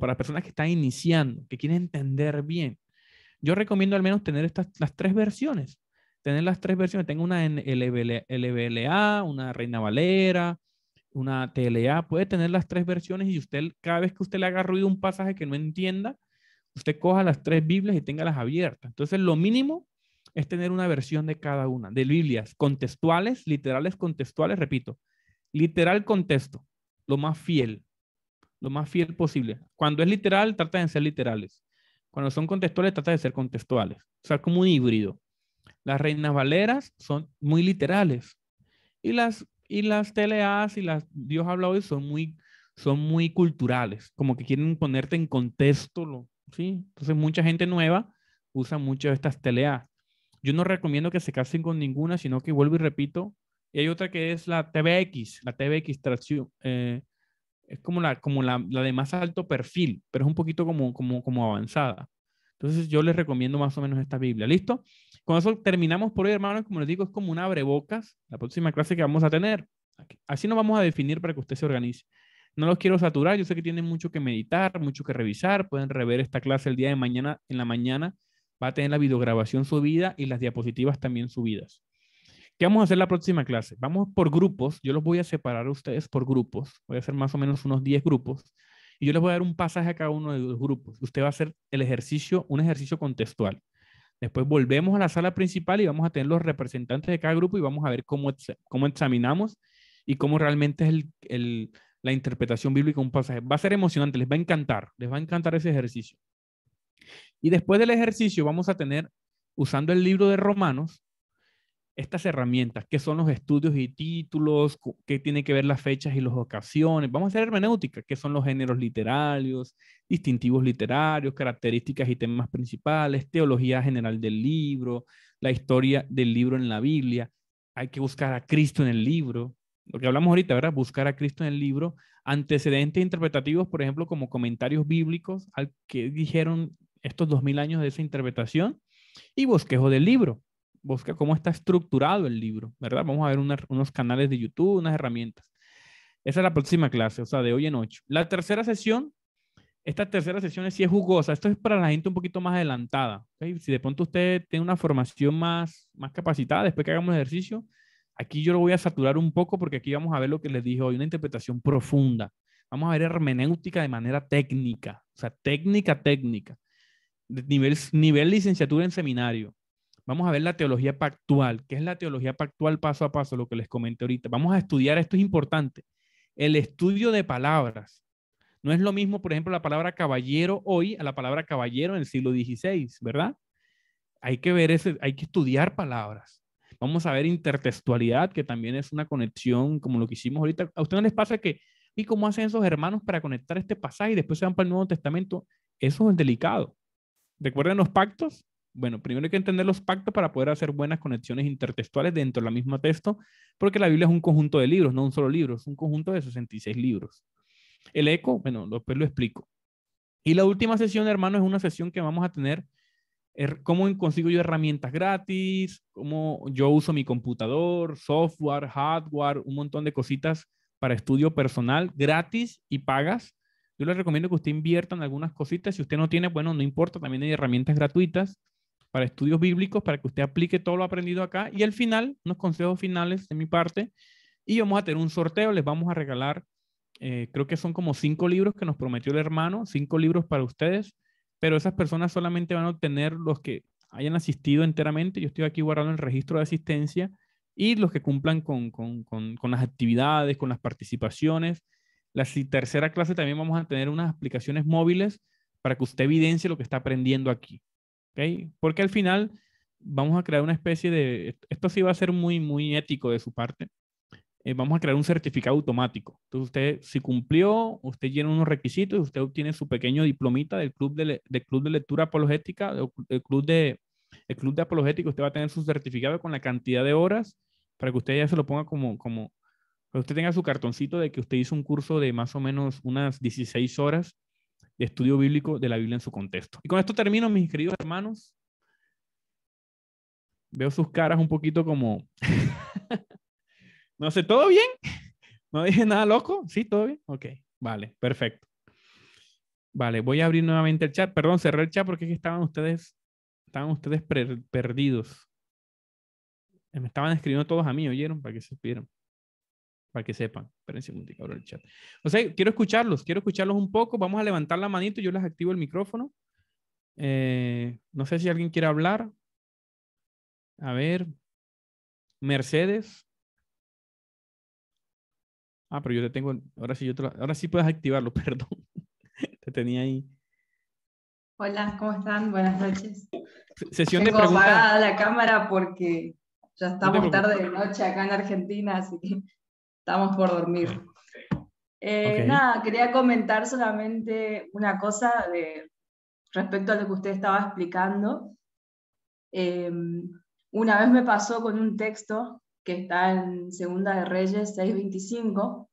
para personas que están iniciando, que quieren entender bien. Yo recomiendo al menos tener estas, las tres versiones tener las tres versiones. Tengo una en LBLA, una Reina Valera, una TLA. Puede tener las tres versiones y usted, cada vez que usted le haga ruido un pasaje que no entienda, usted coja las tres Biblias y las abiertas. Entonces, lo mínimo es tener una versión de cada una, de Biblias contextuales, literales contextuales, repito, literal contexto, lo más fiel, lo más fiel posible. Cuando es literal, trata de ser literales. Cuando son contextuales, trata de ser contextuales. O sea, como un híbrido. Las Reinas Valeras son muy literales. Y las, y las TLAs y las Dios habla hoy son muy, son muy culturales, como que quieren ponerte en contexto, ¿sí? Entonces mucha gente nueva usa mucho estas TLAs. Yo no recomiendo que se casen con ninguna, sino que vuelvo y repito. Y hay otra que es la tvx la tvx tracción. Eh, es como, la, como la, la, de más alto perfil, pero es un poquito como, como, como avanzada. Entonces yo les recomiendo más o menos esta Biblia. ¿Listo? Con eso terminamos por hoy, hermanos. Como les digo, es como un abrebocas la próxima clase que vamos a tener. Así nos vamos a definir para que usted se organice. No los quiero saturar, yo sé que tienen mucho que meditar, mucho que revisar. Pueden rever esta clase el día de mañana, en la mañana. Va a tener la videograbación subida y las diapositivas también subidas. ¿Qué vamos a hacer la próxima clase? Vamos por grupos, yo los voy a separar a ustedes por grupos. Voy a hacer más o menos unos 10 grupos yo les voy a dar un pasaje a cada uno de los grupos. Usted va a hacer el ejercicio, un ejercicio contextual. Después volvemos a la sala principal y vamos a tener los representantes de cada grupo y vamos a ver cómo, examinamos y cómo realmente es la interpretación bíblica de un pasaje. Va a ser emocionante, les va a encantar, les va a encantar ese ejercicio. Y después del ejercicio vamos a tener, usando el libro de Romanos, estas herramientas, qué son los estudios y títulos, qué tiene que ver las fechas y las ocasiones. Vamos a hacer hermenéutica, qué son los géneros literarios, distintivos literarios, características y temas principales, teología general del libro, la historia del libro en la Biblia. Hay que buscar a Cristo en el libro. Lo que hablamos ahorita, ¿verdad? Buscar a Cristo en el libro. Antecedentes interpretativos, por ejemplo, como comentarios bíblicos al que dijeron estos dos mil años de esa interpretación y bosquejo del libro busca cómo está estructurado el libro, ¿verdad? Vamos a ver unos canales de YouTube, unas herramientas. Esa es la próxima clase, o sea, de hoy en ocho. La tercera sesión, esta tercera sesión es, sí es jugosa. Esto es para la gente un poquito más adelantada. Si de pronto usted tiene una formación más, más capacitada, después que hagamos ejercicio, aquí yo lo voy a saturar un poco porque aquí vamos a ver lo que les dije hoy, una interpretación profunda. Vamos a ver hermenéutica de manera técnica, o sea, técnica, técnica. nivel, nivel licenciatura en seminario. Vamos a ver la teología pactual. ¿Qué es la teología pactual paso a paso? Lo que les comenté ahorita. Vamos a estudiar, esto es importante, el estudio de palabras. No es lo mismo, por ejemplo, la palabra caballero hoy a la palabra caballero en el siglo XVI, ¿verdad? Hay que ver ese, hay que estudiar palabras. Vamos a ver intertextualidad, que también es una conexión, como lo que hicimos ahorita. ¿A ustedes les pasa que, y cómo hacen esos hermanos para conectar este pasaje y después se van para el Nuevo Testamento? Eso es delicado. Recuerden los pactos? Bueno, primero hay que entender los pactos para poder hacer buenas conexiones intertextuales dentro de la misma texto, porque la Biblia es un conjunto de libros, no un solo libro, es un conjunto de 66 libros. El eco, bueno, después lo explico. Y la última sesión, hermano, es una sesión que vamos a tener er, cómo consigo yo herramientas gratis, cómo yo uso mi computador, software, hardware, un montón de cositas para estudio personal gratis y pagas. Yo les recomiendo que usted invierta en algunas cositas. Si usted no tiene, bueno, no importa, también hay herramientas gratuitas para estudios bíblicos, para que usted aplique todo lo aprendido acá. Y al final, unos consejos finales de mi parte. Y vamos a tener un sorteo, les vamos a regalar, eh, creo que son como cinco libros que nos prometió el hermano, cinco libros para ustedes, pero esas personas solamente van a obtener los que hayan asistido enteramente. Yo estoy aquí guardando el registro de asistencia y los que cumplan con las actividades, con las participaciones. La tercera clase también vamos a tener unas aplicaciones móviles para que usted evidencie lo que está aprendiendo aquí. Porque al final vamos a crear una especie de, esto sí va a ser muy, muy ético de su parte, eh, vamos a crear un certificado automático. Entonces usted, si cumplió, usted llena unos requisitos, usted obtiene su pequeño diplomita del Club de, club de Lectura Apologética, del Club de, el Club de Apologética, usted va a tener su certificado con la cantidad de horas para que usted ya se lo ponga como, como, para que usted tenga su cartoncito de que usted hizo un curso de más o menos unas 16 horas de estudio bíblico de la Biblia en su contexto. Y con esto termino, mis queridos hermanos. Veo sus caras un poquito como... no sé, ¿todo bien? ¿No dije nada loco? ¿Sí, todo bien? Ok, vale, perfecto. Vale, voy a abrir nuevamente el chat. Perdón, cerré el chat porque estaban ustedes, estaban ustedes perdidos. Eh, me estaban escribiendo todos a mí, ¿oyeron? Para que se supieran para que sepan. Esperen un abro el chat. O sea, quiero escucharlos, quiero escucharlos un poco. Vamos a levantar la manito, yo les activo el micrófono. Eh, no sé si alguien quiere hablar. A ver. Mercedes. Ah, pero yo te tengo. Ahora sí, yo ahora sí puedes activarlo, perdón. te tenía ahí. Hola, ¿cómo están? Buenas noches. Sesión de preguntas. apagada la cámara porque ya estamos tarde de noche acá en Argentina, así que estamos por dormir. Eh, nada, quería comentar solamente una cosa respecto a lo que usted estaba explicando. Em, una vez me pasó con un texto que está en Segunda de Reyes 625,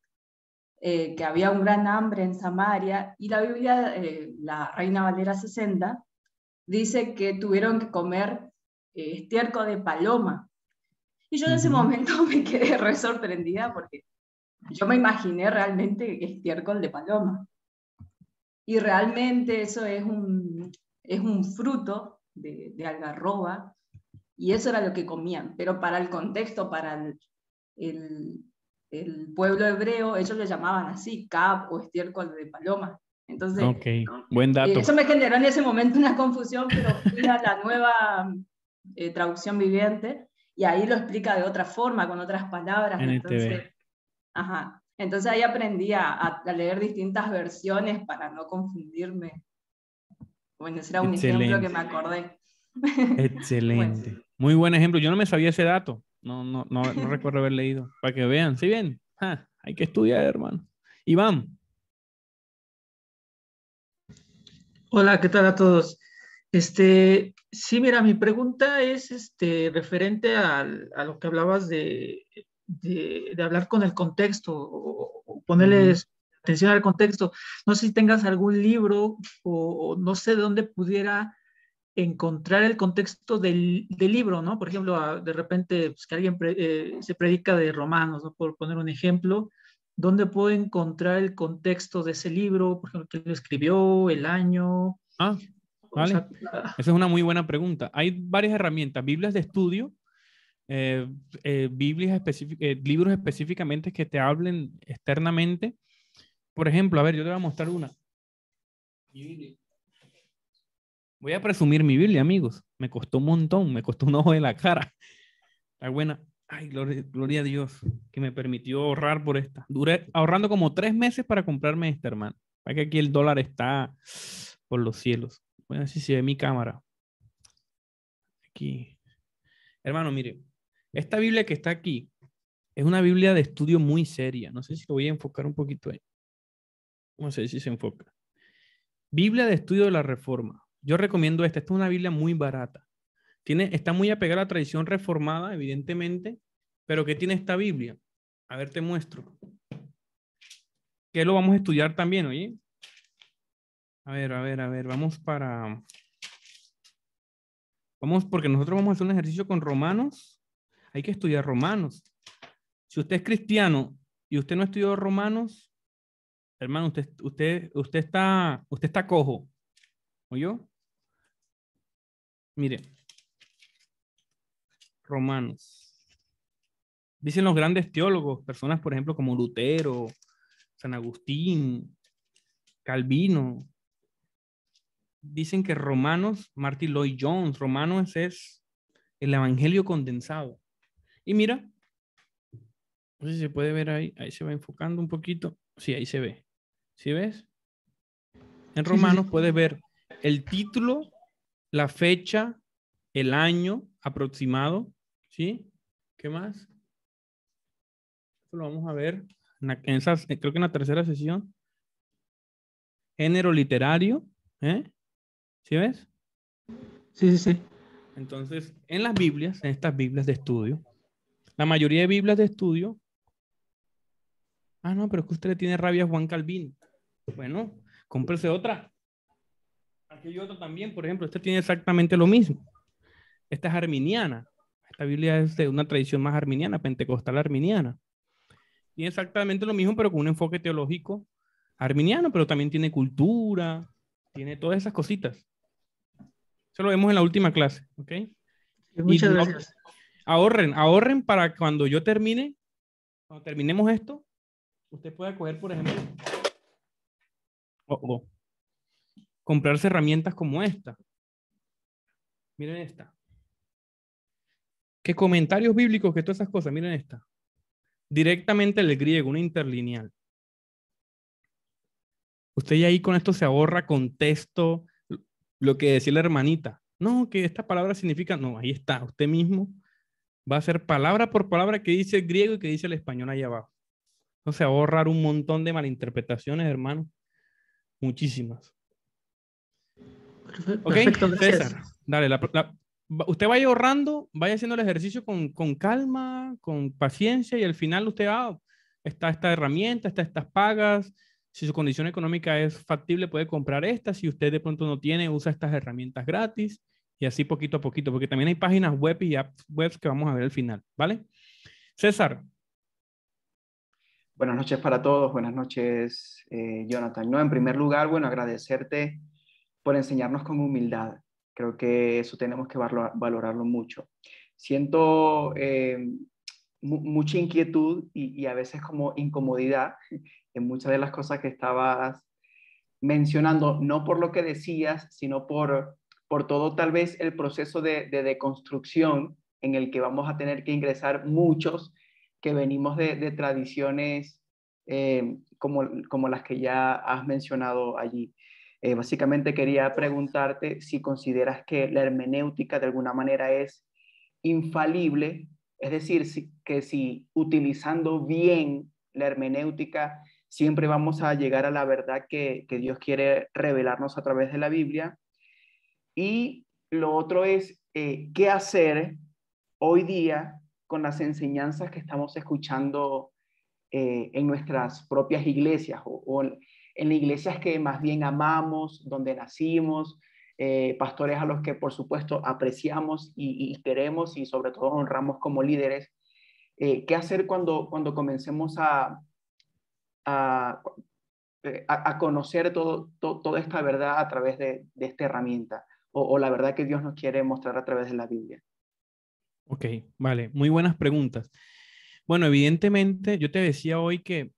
eh, que había un gran hambre en Samaria, y la Biblia, eh, la Reina Valera 60, dice que tuvieron que comer estiércol de paloma. Y yo en ese momento me quedé resorprendida sorprendida porque yo me imaginé realmente estiércol de paloma. Y realmente eso es un, es un fruto de, algarroba y eso era lo que comían. Pero para el contexto, para el, el, pueblo hebreo, ellos lo llamaban así, cap o estiércol de paloma. Entonces, Buen eh, dato. eso me generó en ese momento una confusión, pero era la nueva eh, traducción viviente y ahí lo explica de otra forma, con otras palabras. Entonces, ahí aprendí a, leer distintas versiones para no confundirme. Bueno, ese era un ejemplo que me acordé. Excelente. Muy buen ejemplo. Yo no me sabía ese dato. No, recuerdo haber leído. Para que vean, ¿Sí bien, hay que estudiar, hermano. Iván. Hola, ¿qué tal a todos? Este, Sí, mira, mi pregunta es este, referente a lo que hablabas de, hablar con el contexto o, ponerle atención al contexto. No sé si tengas algún libro o, no sé dónde pudiera encontrar el contexto del, libro, ¿no? Por ejemplo, de repente pues, que alguien eh, se predica de Romanos, Por poner un ejemplo, ¿dónde puedo encontrar el contexto de ese libro? Por ejemplo, quién escribió, el año. Ah, ¿Vale? Esa es una muy buena pregunta. Hay varias herramientas, Biblias de estudio, eh, eh, Biblias específicas, eh, libros específicamente que te hablen externamente. Por ejemplo, a ver, yo te voy a mostrar una. Voy a presumir mi Biblia, amigos. Me costó un montón, me costó un ojo de la cara. Está buena. Ay, gloria, a Dios, que me permitió ahorrar por esta. Duré ahorrando como tres meses para comprarme esta, hermano. Para que aquí el dólar está por los cielos. Voy a ver si se ve mi cámara. Aquí. Hermano, mire, esta Biblia que está aquí es una Biblia de estudio muy seria. No sé si lo voy a enfocar un poquito ahí. No sé si se enfoca. Biblia de estudio de la Reforma. Yo recomiendo esta. Esta es una Biblia muy barata. Tiene, está muy apegada a la tradición reformada, evidentemente, pero ¿qué tiene esta Biblia? A ver, te muestro. Que lo vamos a estudiar también, oye. A ver, a ver, a ver, vamos para... Vamos, porque nosotros vamos a hacer un ejercicio con romanos. Hay que estudiar romanos. Si usted es cristiano y usted no estudió romanos, hermano, usted, usted, usted, está, usted está cojo. yo? Mire, romanos. Dicen los grandes teólogos, personas, por ejemplo, como Lutero, San Agustín, Calvino, dicen que Romanos, Marty Lloyd Jones, Romanos es el Evangelio condensado. Y mira, no sé si se puede ver ahí, ahí se va enfocando un poquito. Sí, ahí se ve. ¿Sí ves? En Romanos puedes ver el título, la fecha, el año aproximado, ¿sí? ¿Qué más? Esto lo vamos a ver en, la, creo que en la tercera sesión. Género literario, ¿eh? ¿Sí ves? Sí, sí, sí. Entonces, en las Biblias, en estas Biblias de estudio, la mayoría de Biblias de estudio. Ah, no, pero es que usted le tiene rabia a Juan Calvin. Bueno, cómprese otra. Aquí hay otra también, por ejemplo, esta tiene exactamente lo mismo. Esta es arminiana. Esta Biblia es de una tradición más arminiana, pentecostal arminiana. Tiene exactamente lo mismo, pero con un enfoque teológico arminiano, pero también tiene cultura, tiene todas esas cositas lo vemos en la última clase, ¿ok? Muchas gracias. Ahorren, ahorren para cuando yo termine, cuando terminemos esto, usted puede coger, por ejemplo, o comprarse herramientas como esta. Miren esta. Qué comentarios bíblicos, que todas esas cosas, miren esta. Directamente el griego, una interlineal. Usted ya ahí con esto se ahorra contexto, lo que decía la hermanita. No, que esta palabra significa, no, ahí está, usted mismo va a hacer palabra por palabra que dice el griego y que dice el español ahí abajo. Entonces, ahorrar un montón de malinterpretaciones, hermano. Muchísimas. Perfecto, ok, César, dale, usted vaya ahorrando, vaya haciendo el ejercicio con, con, calma, con paciencia y al final usted va, está esta herramienta, está estas pagas, si su condición económica es factible, puede comprar esta. Si usted de pronto no tiene, usa estas herramientas gratis y así poquito a poquito, porque también hay páginas web y apps web que vamos a ver al final, ¿vale? César. Buenas noches para todos, buenas noches eh, Jonathan. No, en primer lugar, bueno, agradecerte por enseñarnos con humildad. Creo que eso tenemos que valorarlo mucho. Siento eh, mucha inquietud y, a veces como incomodidad en muchas de las cosas que estabas mencionando, no por lo que decías, sino por, todo tal vez el proceso de, deconstrucción en el que vamos a tener que ingresar muchos que venimos de, tradiciones eh, como, las que ya has mencionado allí. Eh, básicamente quería preguntarte si consideras que la hermenéutica de alguna manera es infalible, es decir, que si utilizando bien la hermenéutica siempre vamos a llegar a la verdad que, Dios quiere revelarnos a través de la Biblia. Y lo otro es, eh, ¿qué hacer hoy día con las enseñanzas que estamos escuchando eh, en nuestras propias iglesias o, en iglesias que más bien amamos, donde nacimos, eh, pastores a los que por supuesto apreciamos y, y queremos y sobre todo honramos como líderes? ¿Qué hacer cuando, cuando comencemos a, eh, a, conocer todo, toda esta verdad a través de, esta herramienta o, la verdad que Dios nos quiere mostrar a través de la Biblia. Ok, vale, muy buenas preguntas. Bueno, evidentemente yo te decía hoy que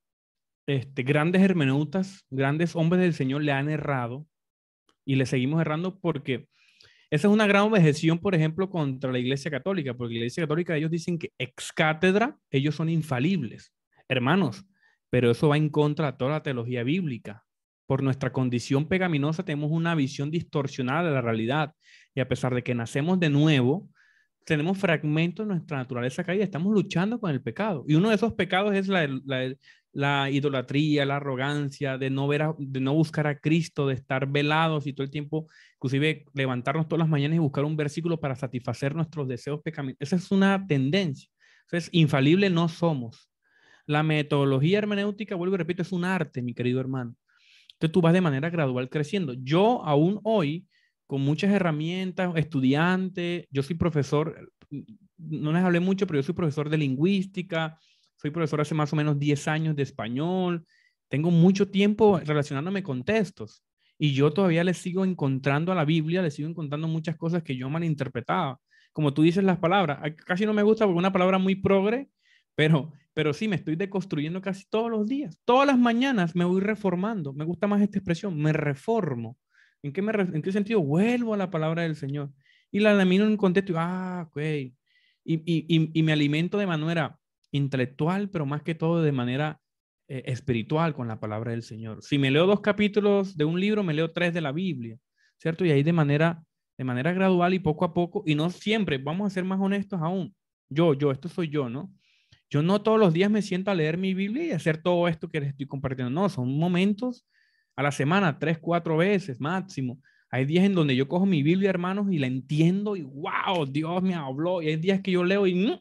este, grandes hermeneutas, grandes hombres del Señor le han errado y le seguimos errando porque esa es una gran objeción, por ejemplo, contra la Iglesia Católica, porque la Iglesia Católica ellos dicen que ex cátedra ellos son infalibles. Hermanos, pero eso va en contra de toda la teología bíblica. Por nuestra condición pegaminosa tenemos una visión distorsionada de la realidad y a pesar de que nacemos de nuevo, tenemos fragmentos de nuestra naturaleza caída, estamos luchando con el pecado. Y uno de esos pecados es la, idolatría, la arrogancia, de no, ver de no buscar a Cristo, de estar velados y todo el tiempo, inclusive levantarnos todas las mañanas y buscar un versículo para satisfacer nuestros deseos pecaminosos. Esa es una tendencia. Entonces, infalible no somos. La metodología hermenéutica, vuelvo y repito, es un arte, mi querido hermano. Entonces tú vas de manera gradual creciendo. Yo aún hoy, con muchas herramientas, estudiante, yo soy profesor, no les hablé mucho, pero yo soy profesor de lingüística, soy profesor hace más o menos 10 años de español, tengo mucho tiempo relacionándome con textos y yo todavía le sigo encontrando a la Biblia, le sigo encontrando muchas cosas que yo malinterpretaba. Como tú dices las palabras, casi no me gusta porque una palabra muy progre pero, pero sí, me estoy deconstruyendo casi todos los días. Todas las mañanas me voy reformando. Me gusta más esta expresión, me reformo. ¿En qué, me, en qué sentido? Vuelvo a la palabra del Señor. Y la lamino en un contexto y, ah, ok. Y, y, y, me alimento de manera intelectual, pero más que todo de manera eh, espiritual con la palabra del Señor. Si me leo dos capítulos de un libro, me leo tres de la Biblia, ¿cierto? Y ahí de manera, de manera gradual y poco a poco, y no siempre, vamos a ser más honestos aún. Yo, yo, esto soy yo, ¿no? Yo no todos los días me siento a leer mi Biblia y hacer todo esto que les estoy compartiendo. No, son momentos a la semana, tres, cuatro veces máximo. Hay días en donde yo cojo mi Biblia, hermanos, y la entiendo y wow, Dios me habló. Y hay días que yo leo y mm,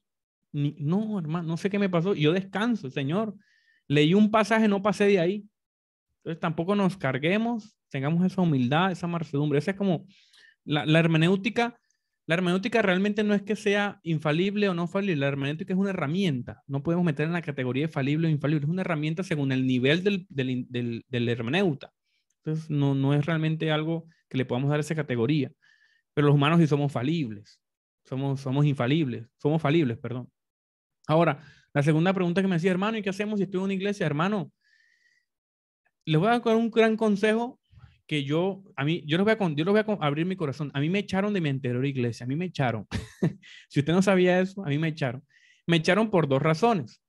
no, no hermano, no sé qué me pasó. yo descanso, Señor. Leí un pasaje, no pasé de ahí. Entonces tampoco nos carguemos, tengamos esa humildad, esa marcedumbre. Esa es como la hermenéutica la hermenéutica realmente no es que sea infalible o no falible, la hermenéutica es una herramienta, no podemos meter en la categoría de falible o infalible, es una herramienta según el nivel del, del, Entonces, no, no es realmente algo que le podamos dar esa categoría. Pero los humanos sí somos falibles, somos, somos infalibles, somos falibles, perdón. Ahora, la segunda pregunta que me decía, hermano, ¿y qué hacemos si estoy en una iglesia? Hermano, les voy a dar un gran consejo que yo, a mí, yo los voy a, yo voy a abrir mi corazón. A mí me echaron de mi anterior iglesia, a mí me echaron. si usted no sabía eso, a mí me echaron. Me echaron por dos razones.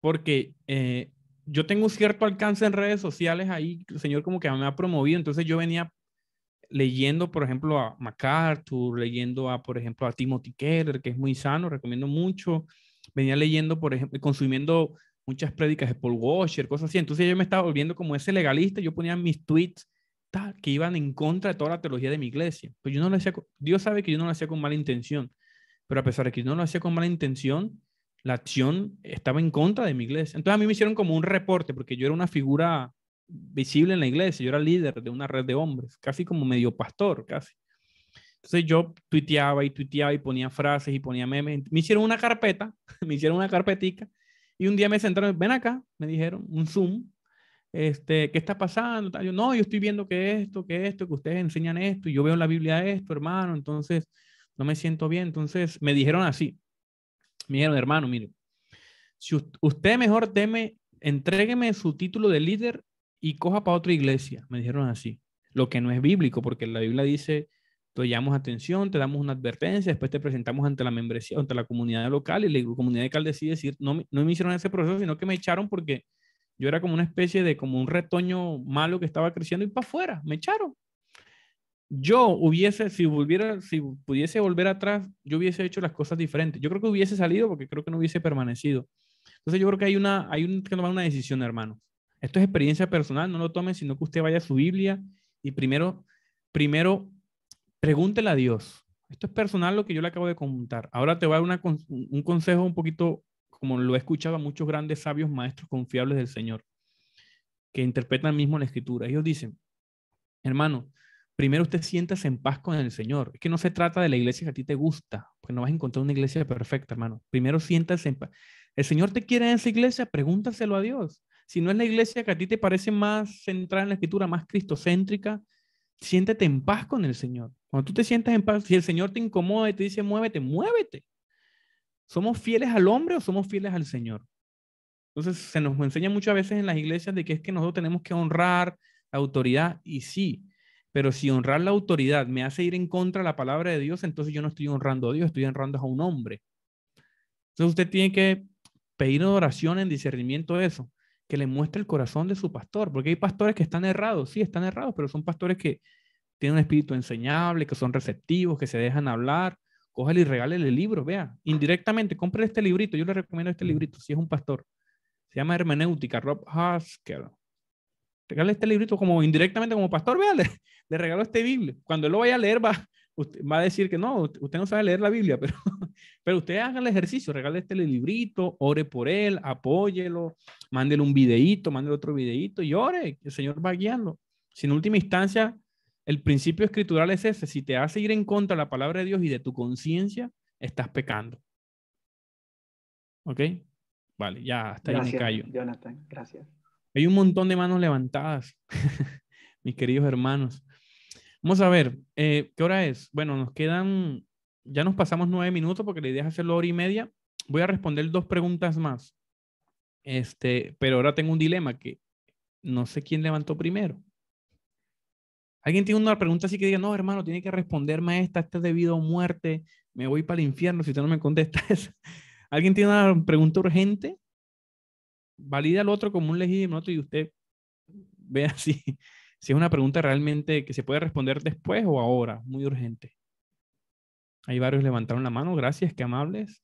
Porque eh, yo tengo un cierto alcance en redes sociales ahí, el Señor como que me ha promovido, entonces yo venía leyendo, por ejemplo, a MacArthur, leyendo a, por ejemplo, a Timothy Keller, que es muy sano, recomiendo mucho, venía leyendo, por ejemplo, consumiendo muchas prédicas de Paul Washer, cosas así, entonces yo me estaba volviendo como ese legalista, yo ponía mis tweets que iban en contra de toda la teología de mi iglesia. Pero pues yo no lo hacía, Dios sabe que yo no lo hacía con mala intención, pero a pesar de que yo no lo hacía con mala intención, la acción estaba en contra de mi iglesia. Entonces a mí me hicieron como un reporte, porque yo era una figura visible en la iglesia, yo era líder de una red de hombres, casi como medio pastor, casi. Entonces yo tuiteaba y tuiteaba y ponía frases y ponía memes. Me hicieron una carpeta, me hicieron una carpetica y un día me sentaron, ven acá, me dijeron, un Zoom, este, ¿qué está pasando? no, yo estoy viendo que esto, que esto, que ustedes enseñan esto, y yo veo en la Biblia esto, hermano, entonces no me siento bien. Entonces me dijeron así, me dijeron, hermano, mire, si usted mejor teme, entrégueme su título de líder y coja para otra iglesia, me dijeron así, lo que no es bíblico, porque la Biblia dice, te llamamos atención, te damos una advertencia, después te presentamos ante la membresía, ante la comunidad local, y la comunidad local decide decir, no, no me hicieron ese proceso, sino que me echaron porque yo era como una especie de, como un retoño malo que estaba creciendo y para afuera, me echaron. Yo hubiese, si volviera, si pudiese volver atrás, yo hubiese hecho las cosas diferentes. Yo creo que hubiese salido porque creo que no hubiese permanecido. Entonces yo creo que hay una, hay un, que tomar una decisión, hermano. Esto es experiencia personal, no lo tomen, sino que usted vaya a su Biblia y primero, primero, pregúntele a Dios. Esto es personal lo que yo le acabo de contar. Ahora te voy a dar una, un consejo un poquito como lo he escuchado muchos grandes sabios maestros confiables del Señor, que interpretan mismo la escritura. Ellos dicen, hermano, primero usted siéntase en paz con el Señor. Es que no se trata de la iglesia que a ti te gusta, porque no vas a encontrar una iglesia perfecta, hermano. Primero siéntase en paz. El Señor te quiere en esa iglesia, pregúntaselo a Dios. Si no es la iglesia que a ti te parece más centrada en la escritura, más cristocéntrica, siéntate en paz con el Señor. Cuando tú te sientas en paz, si el Señor te incomoda y te dice muévete, muévete. ¿Somos fieles al hombre o somos fieles al Señor? Entonces se nos enseña muchas veces en las iglesias de que es que nosotros tenemos que honrar la autoridad y sí, pero si honrar la autoridad me hace ir en contra de la palabra de Dios, entonces yo no estoy honrando a Dios, estoy honrando a un hombre. Entonces usted tiene que pedir oración en discernimiento de eso, que le muestre el corazón de su pastor, porque hay pastores que están errados, sí, están errados, pero son pastores que tienen un espíritu enseñable, que son receptivos, que se dejan hablar, cójale y regálele libro vea, indirectamente, compre este librito, yo le recomiendo este librito, si es un pastor, se llama Hermenéutica, Rob Haskell. Regale este librito como indirectamente como pastor, vea, le, regalo este Biblia. Cuando él lo vaya a leer, va, usted, va a decir que no, usted no sabe leer la Biblia, pero, pero usted haga el ejercicio, regale este librito, ore por él, apóyelo, mándele un videíto, mándele otro videíto y ore, el Señor va guiando. Sin última instancia el principio escritural es ese. Si te hace ir en contra de la palabra de Dios y de tu conciencia, estás pecando. ¿Ok? Vale, ya hasta ahí me callo. Jonathan, gracias. Hay un montón de manos levantadas, mis queridos hermanos. Vamos a ver, eh, ¿qué hora es? Bueno, nos quedan, ya nos pasamos nueve minutos porque la idea es hacerlo hora y media. Voy a responder dos preguntas más. Este, pero ahora tengo un dilema que no sé quién levantó primero. Alguien tiene una pregunta así que diga, no, hermano, tiene que responderme a esta, esta es debido a muerte, me voy para el infierno si usted no me contesta eso. ¿Alguien tiene una pregunta urgente? Valida al otro como un legítimo y usted vea si, si es una pregunta realmente que se puede responder después o ahora, muy urgente. Hay varios levantaron la mano, gracias, qué amables.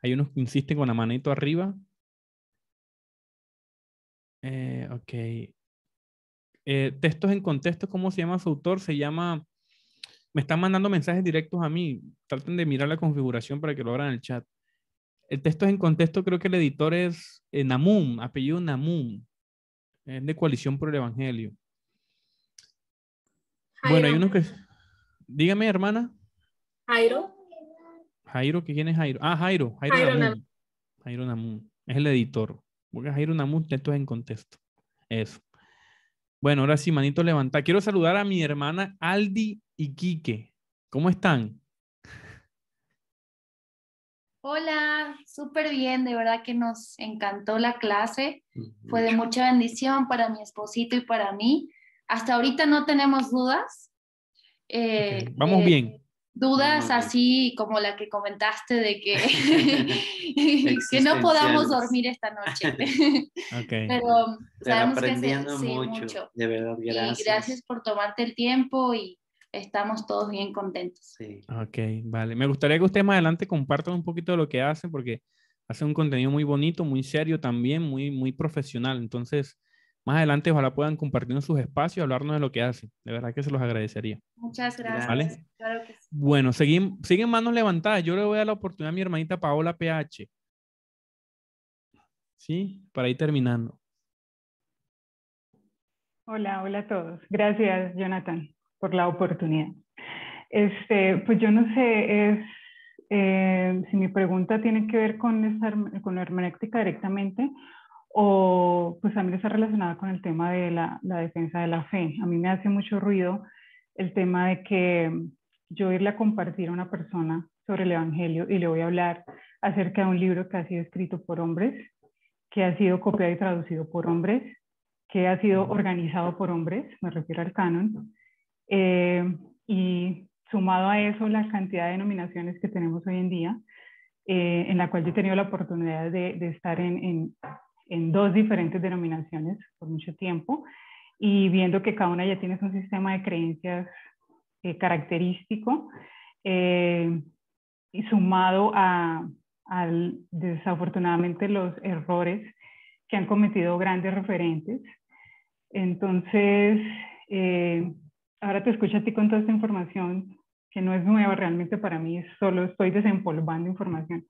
Hay unos que insisten con la manito arriba. Eh, ok. Eh, textos en contexto, ¿cómo se llama su autor? Se llama, me están mandando mensajes directos a mí. Traten de mirar la configuración para que lo hagan en el chat. El texto es en contexto, creo que el editor es eh, Namun apellido Namum. Es de Coalición por el Evangelio. Bueno, hay uno que... Dígame, hermana. Jairo. Jairo, ¿quién es Jairo? Ah, Jairo. Jairo, Namun Jairo Namun Es el editor. Porque Jairo Namum, es en contexto. Eso. Bueno, ahora sí, manito levanta. Quiero saludar a mi hermana Aldi y Quique. ¿Cómo están? Hola, súper bien, de verdad que nos encantó la clase. Fue de mucha bendición para mi esposito y para mí. Hasta ahorita no tenemos dudas. Eh, vamos eh, bien dudas ah, así como la que comentaste de que, que no podamos dormir esta noche. Pero, estamos aprendiendo que mucho, mucho, De verdad, gracias. Y gracias por tomarte el tiempo y estamos todos bien contentos. Sí. Ok, vale. Me gustaría que usted más adelante compartan un poquito de lo que hace porque hace un contenido muy bonito, muy serio también, muy, muy profesional. Entonces, más adelante, ojalá puedan compartirnos sus espacios hablarnos de lo que hacen. De verdad que se los agradecería. Muchas gracias. ¿Vale? Bueno, siguen, manos levantadas. Yo le voy a dar la oportunidad a mi hermanita Paola PH. ¿Sí? Para ir terminando. Hola, hola a todos. Gracias, Jonathan, por la oportunidad. Este, pues yo no sé, eh, si mi pregunta tiene que ver con, con la hermenéutica directamente o pues también está relacionada con el tema de la, defensa de la fe. A mí me hace mucho ruido el tema de que yo irle a compartir a una persona sobre el Evangelio y le voy a hablar acerca de un libro que ha sido escrito por hombres, que ha sido copiado y traducido por hombres, que ha sido organizado por hombres, me refiero al canon, eh, y sumado a eso la cantidad de denominaciones que tenemos hoy en día, eh, en la cual yo he tenido la oportunidad de, estar en en dos diferentes denominaciones por mucho tiempo y viendo que cada una ya tiene un sistema de creencias eh, característico eh, y sumado a, desafortunadamente los errores que han cometido grandes referentes. Entonces, eh, ahora te escucho a ti con toda esta información que no es nueva realmente para mí, solo estoy desempolvando información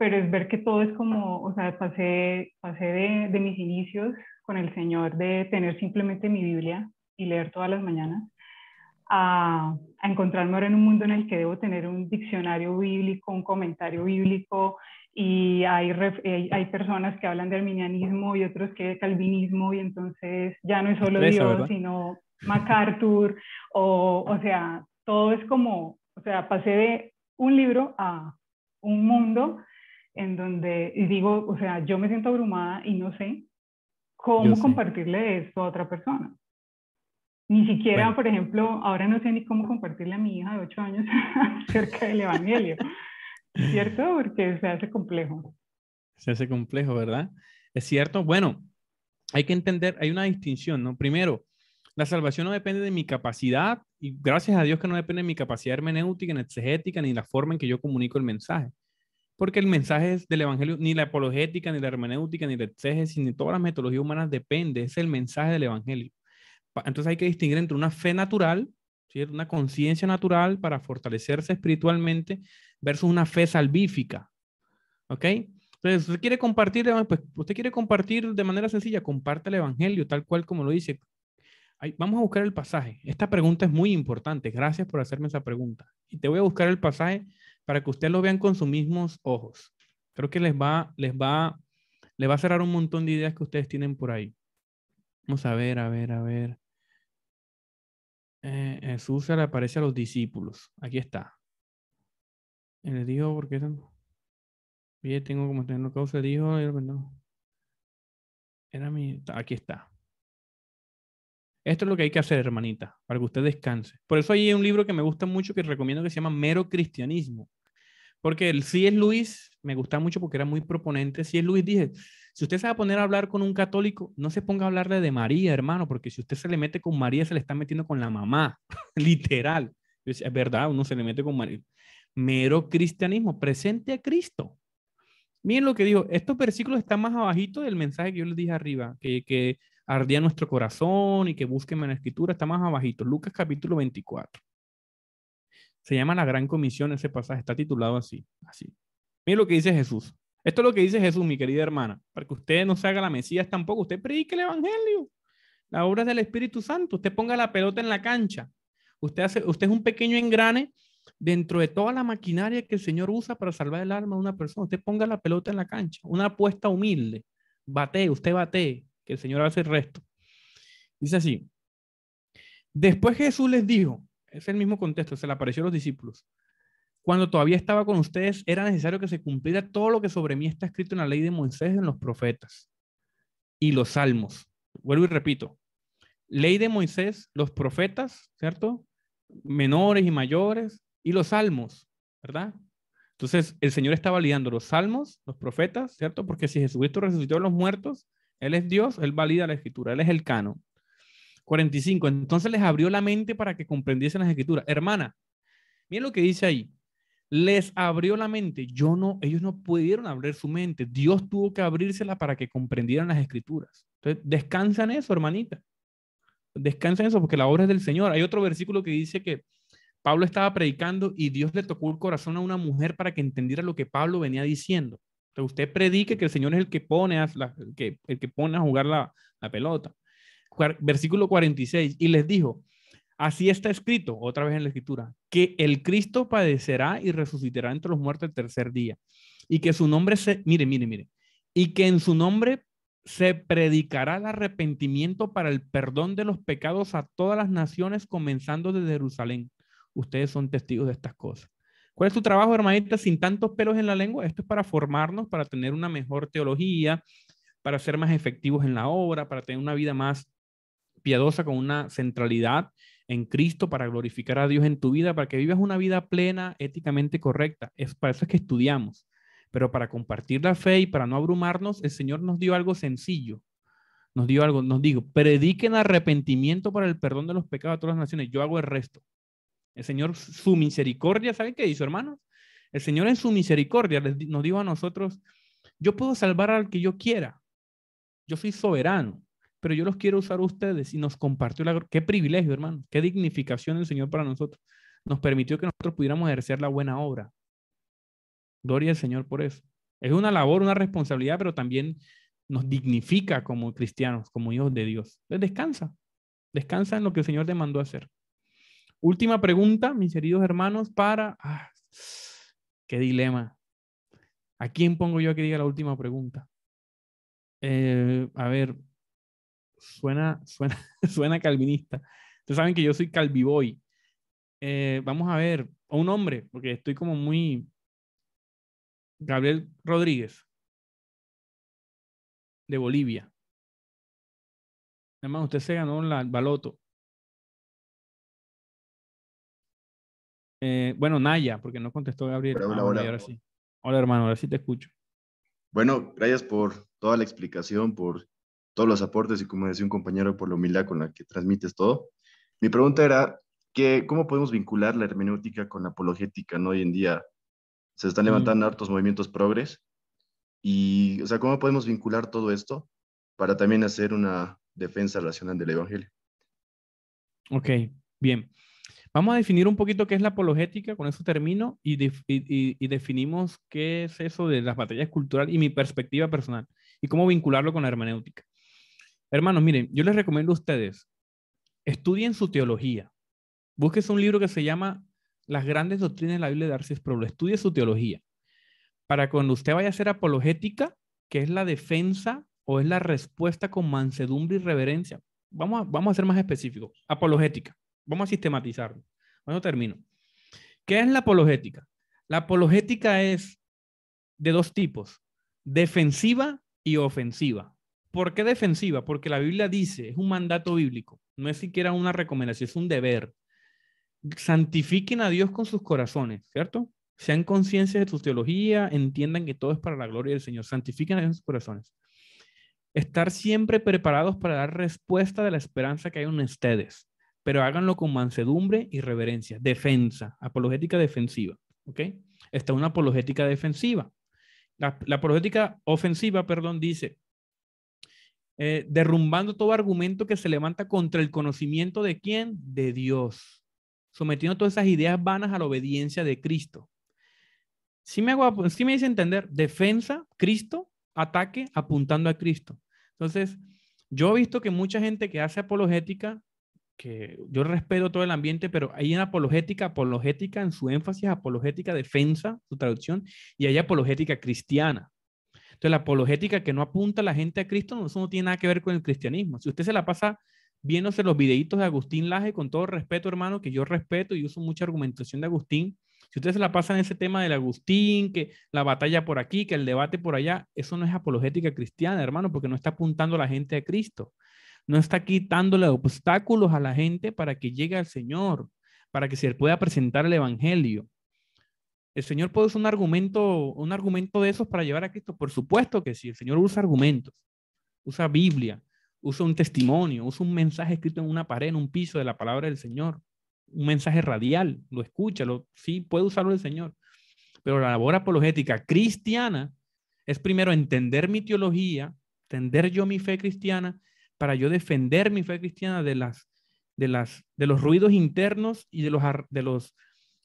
pero es ver que todo es como, o sea, pasé, pasé de, mis inicios con el Señor de tener simplemente mi Biblia y leer todas las mañanas, a, encontrarme ahora en un mundo en el que debo tener un diccionario bíblico, un comentario bíblico, y hay, hay, personas que hablan de arminianismo y otros que de calvinismo, y entonces ya no es solo Dios, sino MacArthur, o, o sea, todo es como, o sea, pasé de un libro a un mundo en donde digo, o sea, yo me siento abrumada y no sé cómo compartirle esto a otra persona. Ni siquiera, por ejemplo, ahora no sé ni cómo compartirle a mi hija de ocho años acerca del Evangelio, ¿cierto? Porque se hace complejo. Se hace complejo, ¿verdad? Es cierto. Bueno, hay que entender, hay una distinción, ¿no? Primero, la salvación no depende de mi capacidad, y gracias a Dios que no depende de mi capacidad hermenéutica, ni exegética, ni la forma en que yo comunico el mensaje porque el mensaje del Evangelio, ni la apologética, ni la hermenéutica, ni la exégesis, ni todas las metodologías humanas depende, es el mensaje del Evangelio. Entonces hay que distinguir entre una fe natural, ¿sí? una conciencia natural para fortalecerse espiritualmente, versus una fe salvífica. ¿Ok? Entonces, usted quiere compartir, pues, usted quiere compartir de manera sencilla, comparte el Evangelio, tal cual como lo dice. vamos a buscar el pasaje. Esta pregunta es muy importante. Gracias por hacerme esa pregunta. Y te voy a buscar el pasaje para que ustedes lo vean con sus mismos ojos. Creo que les va, les va, les va a cerrar un montón de ideas que ustedes tienen por ahí. Vamos a ver, a ver, a ver. Eh, Jesús se le aparece a los discípulos. Aquí está. ¿El dijo, ¿por qué tengo? Bien, tengo como tenerlo causa, dijo, Era mi. Aquí está. Esto es lo que hay que hacer, hermanita, para que usted descanse. Por eso hay un libro que me gusta mucho que recomiendo que se llama Mero Cristianismo. Porque el si es Luis, me gusta mucho porque era muy proponente. Si es Luis, dije, si usted se va a poner a hablar con un católico, no se ponga a hablarle de María, hermano, porque si usted se le mete con María, se le está metiendo con la mamá, literal. es verdad, uno se le mete con María. Mero cristianismo, presente a Cristo. Miren lo que dijo, estos versículos están más abajito del mensaje que yo les dije arriba, que, ardía nuestro corazón y que busquen en la escritura, está más abajito, Lucas capítulo 24. Se llama la gran comisión ese pasaje, está titulado así, así. Mira lo que dice Jesús. Esto es lo que dice Jesús, mi querida hermana, para que usted no se haga la Mesías tampoco, usted predique el evangelio, la obra del Espíritu Santo, usted ponga la pelota en la cancha. Usted hace usted es un pequeño engrane dentro de toda la maquinaria que el Señor usa para salvar el alma de una persona. Usted ponga la pelota en la cancha, una apuesta humilde. Bate. usted bate. que el Señor hace el resto. Dice así. Después Jesús les dijo, es el mismo contexto, se le apareció a los discípulos. Cuando todavía estaba con ustedes, era necesario que se cumpliera todo lo que sobre mí está escrito en la ley de Moisés, en los profetas y los salmos. Vuelvo y repito. Ley de Moisés, los profetas, ¿cierto? Menores y mayores y los salmos, ¿verdad? Entonces, el Señor está validando los salmos, los profetas, ¿cierto? Porque si Jesucristo resucitó a los muertos, Él es Dios, Él valida la escritura, Él es el canon. 45. Entonces les abrió la mente para que comprendiesen las escrituras. Hermana, miren lo que dice ahí. Les abrió la mente. Yo no, ellos no pudieron abrir su mente. Dios tuvo que abrírsela para que comprendieran las escrituras. Entonces, descansa eso, hermanita. Descansa eso porque la obra es del Señor. Hay otro versículo que dice que Pablo estaba predicando y Dios le tocó el corazón a una mujer para que entendiera lo que Pablo venía diciendo. Entonces, usted predique que el Señor es el que pone a, que, el que pone a jugar la, la pelota versículo 46, y les dijo, así está escrito, otra vez en la escritura, que el Cristo padecerá y resucitará entre los muertos el tercer día, y que su nombre se, mire, mire, mire, y que en su nombre se predicará el arrepentimiento para el perdón de los pecados a todas las naciones, comenzando desde Jerusalén. Ustedes son testigos de estas cosas. ¿Cuál es tu trabajo, hermanita, sin tantos pelos en la lengua? Esto es para formarnos, para tener una mejor teología, para ser más efectivos en la obra, para tener una vida más piadosa con una centralidad en Cristo para glorificar a Dios en tu vida, para que vivas una vida plena, éticamente correcta. Es, para eso es que estudiamos. Pero para compartir la fe y para no abrumarnos, el Señor nos dio algo sencillo. Nos dio algo, nos dijo prediquen arrepentimiento para el perdón de los pecados a todas las naciones. Yo hago el resto. El Señor, su misericordia, ¿saben qué dice hermanos? El Señor en su misericordia nos dijo a nosotros, yo puedo salvar al que yo quiera. Yo soy soberano pero yo los quiero usar a ustedes y nos compartió la... Qué privilegio, hermano, qué dignificación el Señor para nosotros. Nos permitió que nosotros pudiéramos ejercer la buena obra. Gloria al Señor por eso. Es una labor, una responsabilidad, pero también nos dignifica como cristianos, como hijos de Dios. Entonces descansa, descansa en lo que el Señor te mandó a hacer. Última pregunta, mis queridos hermanos, para... Ah, ¡Qué dilema! ¿A quién pongo yo a que diga la última pregunta? Eh, a ver, suena, suena, suena calvinista. Ustedes saben que yo soy calviboy. Eh, vamos a ver, o un hombre, porque estoy como muy... Gabriel Rodríguez, de Bolivia. Además, usted se ganó la, el baloto. Eh, bueno, Naya, porque no contestó Gabriel. Hola, ah, hola hermano, ahora sí te escucho. Bueno, gracias por toda la explicación, por todos los aportes y como decía un compañero por la humildad con la que transmites todo. Mi pregunta era, que, ¿cómo podemos vincular la hermenéutica con la apologética? ¿no? Hoy en día se están mm. levantando hartos movimientos progres y, o sea, ¿cómo podemos vincular todo esto para también hacer una defensa racional del Evangelio? Ok, bien. Vamos a definir un poquito qué es la apologética, con eso termino, y, y, y definimos qué es eso de las batallas culturales y mi perspectiva personal, y cómo vincularlo con la hermenéutica. Hermanos, miren, yo les recomiendo a ustedes, estudien su teología. Búsquese un libro que se llama Las grandes doctrinas de la Biblia de Arcis Pro. Estudie su teología. Para cuando usted vaya a hacer apologética, que es la defensa o es la respuesta con mansedumbre y reverencia. Vamos a, vamos a ser más específicos. Apologética. Vamos a sistematizarlo. Bueno, termino. ¿Qué es la apologética? La apologética es de dos tipos, defensiva y ofensiva. ¿Por qué defensiva? Porque la Biblia dice, es un mandato bíblico, no es siquiera una recomendación, es un deber. Santifiquen a Dios con sus corazones, ¿cierto? Sean conscientes de su teología, entiendan que todo es para la gloria del Señor, santifiquen a Dios en sus corazones. Estar siempre preparados para dar respuesta de la esperanza que hay en ustedes, pero háganlo con mansedumbre y reverencia, defensa, apologética defensiva, ¿ok? es una apologética defensiva. La, la apologética ofensiva, perdón, dice, eh, derrumbando todo argumento que se levanta contra el conocimiento de quién? De Dios, sometiendo todas esas ideas vanas a la obediencia de Cristo. Si ¿Sí me, hago, sí me dice entender, defensa, Cristo, ataque, apuntando a Cristo. Entonces, yo he visto que mucha gente que hace apologética, que yo respeto todo el ambiente, pero hay una apologética, apologética en su énfasis, apologética defensa, su traducción, y hay apologética cristiana. Entonces, la apologética que no apunta a la gente a Cristo, no, eso no tiene nada que ver con el cristianismo. Si usted se la pasa viéndose los videitos de Agustín Laje, con todo respeto, hermano, que yo respeto y uso mucha argumentación de Agustín, si usted se la pasa en ese tema del Agustín, que la batalla por aquí, que el debate por allá, eso no es apologética cristiana, hermano, porque no está apuntando a la gente a Cristo. No está quitándole obstáculos a la gente para que llegue al Señor, para que se le pueda presentar el Evangelio. ¿El Señor puede usar un argumento, un argumento de esos para llevar a Cristo? Por supuesto que sí. El Señor usa argumentos, usa Biblia, usa un testimonio, usa un mensaje escrito en una pared, en un piso de la palabra del Señor, un mensaje radial, lo escucha, sí puede usarlo el Señor. Pero la labor apologética cristiana es primero entender mi teología, entender yo mi fe cristiana, para yo defender mi fe cristiana de, las, de, las, de los ruidos internos y de los, de los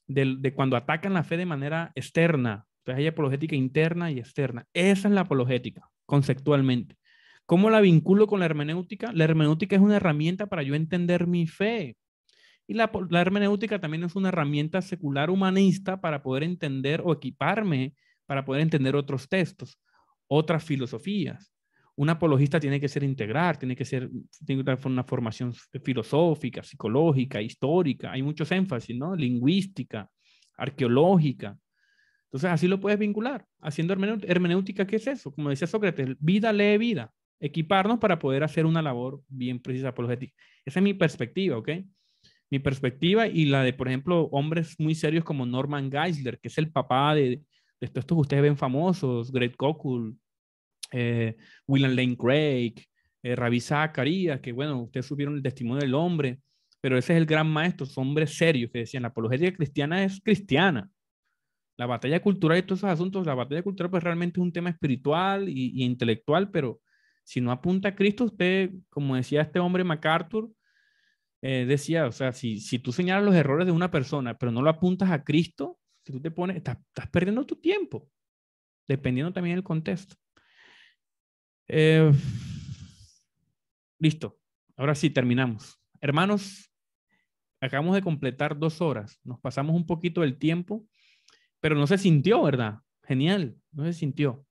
de, cuando atacan la fe de manera externa. Entonces hay apologética interna y externa. Esa es la apologética, conceptualmente. ¿Cómo la vinculo con la hermenéutica? La hermenéutica es una herramienta para yo entender mi fe. Y la, hermenéutica también es una herramienta secular humanista para poder entender o equiparme para poder entender otros textos, otras filosofías un apologista tiene que ser integrar, tiene que ser tiene una formación filosófica, psicológica, histórica, hay muchos énfasis, ¿no? Lingüística, arqueológica. Entonces, así lo puedes vincular. Haciendo hermenéutica, ¿qué es eso? Como decía Sócrates, vida lee vida. Equiparnos para poder hacer una labor bien precisa apologética. Esa es mi perspectiva, ¿ok? Mi perspectiva y la de, por ejemplo, hombres muy serios como Norman Geisler, que es el papá de, de estos, que ustedes ven famosos, Greg Kokul, eh, William Lane Craig, eh, Zacarías, que bueno, ustedes subieron el testimonio del hombre, pero ese es el gran maestro, son hombres serios que decían, la apologética cristiana es cristiana. La batalla cultural y todos esos asuntos, la batalla cultural pues realmente es un tema espiritual y, intelectual, pero si no apunta a Cristo, usted, como decía este hombre MacArthur, eh, decía, o sea, si, tú señalas los errores de una persona, pero no lo apuntas a Cristo, si tú te pones, estás, estás perdiendo tu tiempo, dependiendo también del contexto. Eh, listo. Ahora sí, terminamos. Hermanos, acabamos de completar dos horas. Nos pasamos un poquito del tiempo, pero no se sintió, ¿verdad? Genial, no se sintió.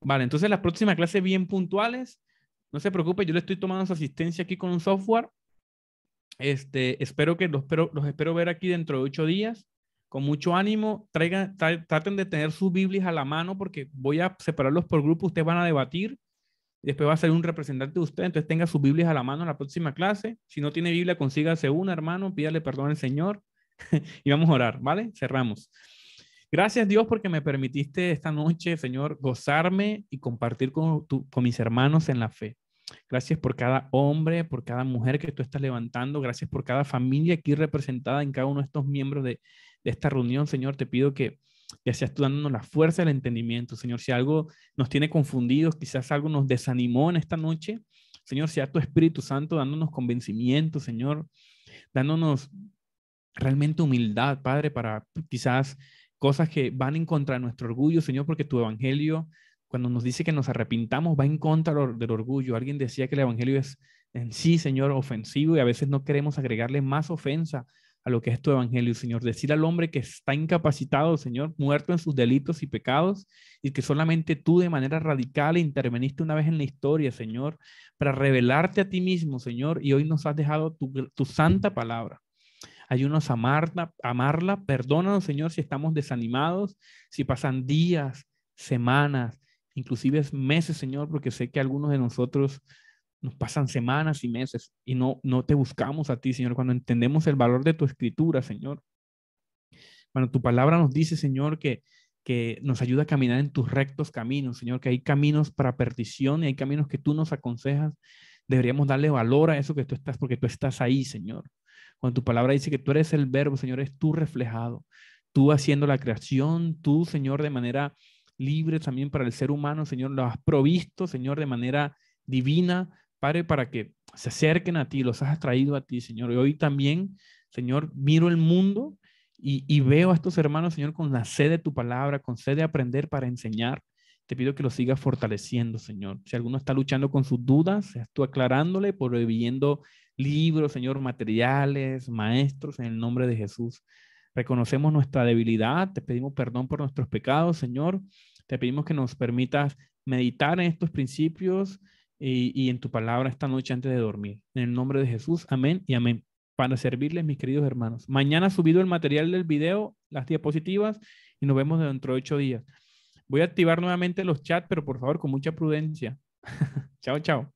Vale, entonces la próxima clase bien puntuales. No se preocupe, yo le estoy tomando su asistencia aquí con un software. Este, espero que los, los espero ver aquí dentro de ocho días. Con mucho ánimo, traigan, traten de tener sus Biblias a la mano porque voy a separarlos por grupo. Ustedes van a debatir Después va a ser un representante de usted, entonces tenga sus Biblias a la mano en la próxima clase. Si no tiene Biblia, consígase una, hermano, pídale perdón al Señor y vamos a orar, ¿vale? Cerramos. Gracias Dios porque me permitiste esta noche, Señor, gozarme y compartir con, con mis hermanos en la fe. Gracias por cada hombre, por cada mujer que tú estás levantando. Gracias por cada familia aquí representada en cada uno de estos miembros de esta reunión, Señor. Te pido que ya seas tú dándonos la fuerza del entendimiento, Señor. Si algo nos tiene confundidos, quizás algo nos desanimó en esta noche, Señor, sea tu Espíritu Santo dándonos convencimiento, Señor, dándonos realmente humildad, Padre, para quizás cosas que van en contra de nuestro orgullo, Señor, porque tu Evangelio, cuando nos dice que nos arrepintamos, va en contra del orgullo. Alguien decía que el Evangelio es en sí, Señor, ofensivo y a veces no queremos agregarle más ofensa a lo que es tu evangelio, Señor. Decir al hombre que está incapacitado, Señor, muerto en sus delitos y pecados, y que solamente tú de manera radical interveniste una vez en la historia, Señor, para revelarte a ti mismo, Señor, y hoy nos has dejado tu, santa palabra. Ayúdanos a amarla, amarla, perdónanos, Señor, si estamos desanimados, si pasan días, semanas, inclusive meses, Señor, porque sé que algunos de nosotros nos pasan semanas y meses y no, no te buscamos a ti, Señor, cuando entendemos el valor de tu escritura, Señor. Cuando tu palabra nos dice, Señor, que, que nos ayuda a caminar en tus rectos caminos, Señor, que hay caminos para perdición y hay caminos que tú nos aconsejas. Deberíamos darle valor a eso que tú estás, porque tú estás ahí, Señor. Cuando tu palabra dice que tú eres el verbo, Señor, es tú reflejado, tú haciendo la creación, tú, Señor, de manera libre también para el ser humano, Señor, lo has provisto, Señor, de manera divina Padre, para que se acerquen a ti, los has atraído a ti, Señor. Y hoy también, Señor, miro el mundo y, veo a estos hermanos, Señor, con la sed de tu palabra, con sed de aprender para enseñar. Te pido que los sigas fortaleciendo, Señor. Si alguno está luchando con sus dudas, seas tú aclarándole, prohibiendo libros, Señor, materiales, maestros, en el nombre de Jesús. Reconocemos nuestra debilidad, te pedimos perdón por nuestros pecados, Señor. Te pedimos que nos permitas meditar en estos principios, y, en tu palabra esta noche antes de dormir. En el nombre de Jesús, amén y amén. Para servirles, mis queridos hermanos. Mañana subido el material del video, las diapositivas, y nos vemos dentro de ocho días. Voy a activar nuevamente los chats, pero por favor, con mucha prudencia. chao, chao.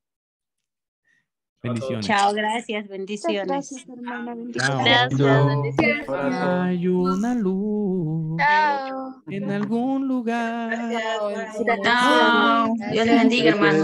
Bendiciones. Chao, gracias, bendiciones. Gracias, hermana. Hay una luz en algún lugar. Chao. Dios te bendiga, hermanos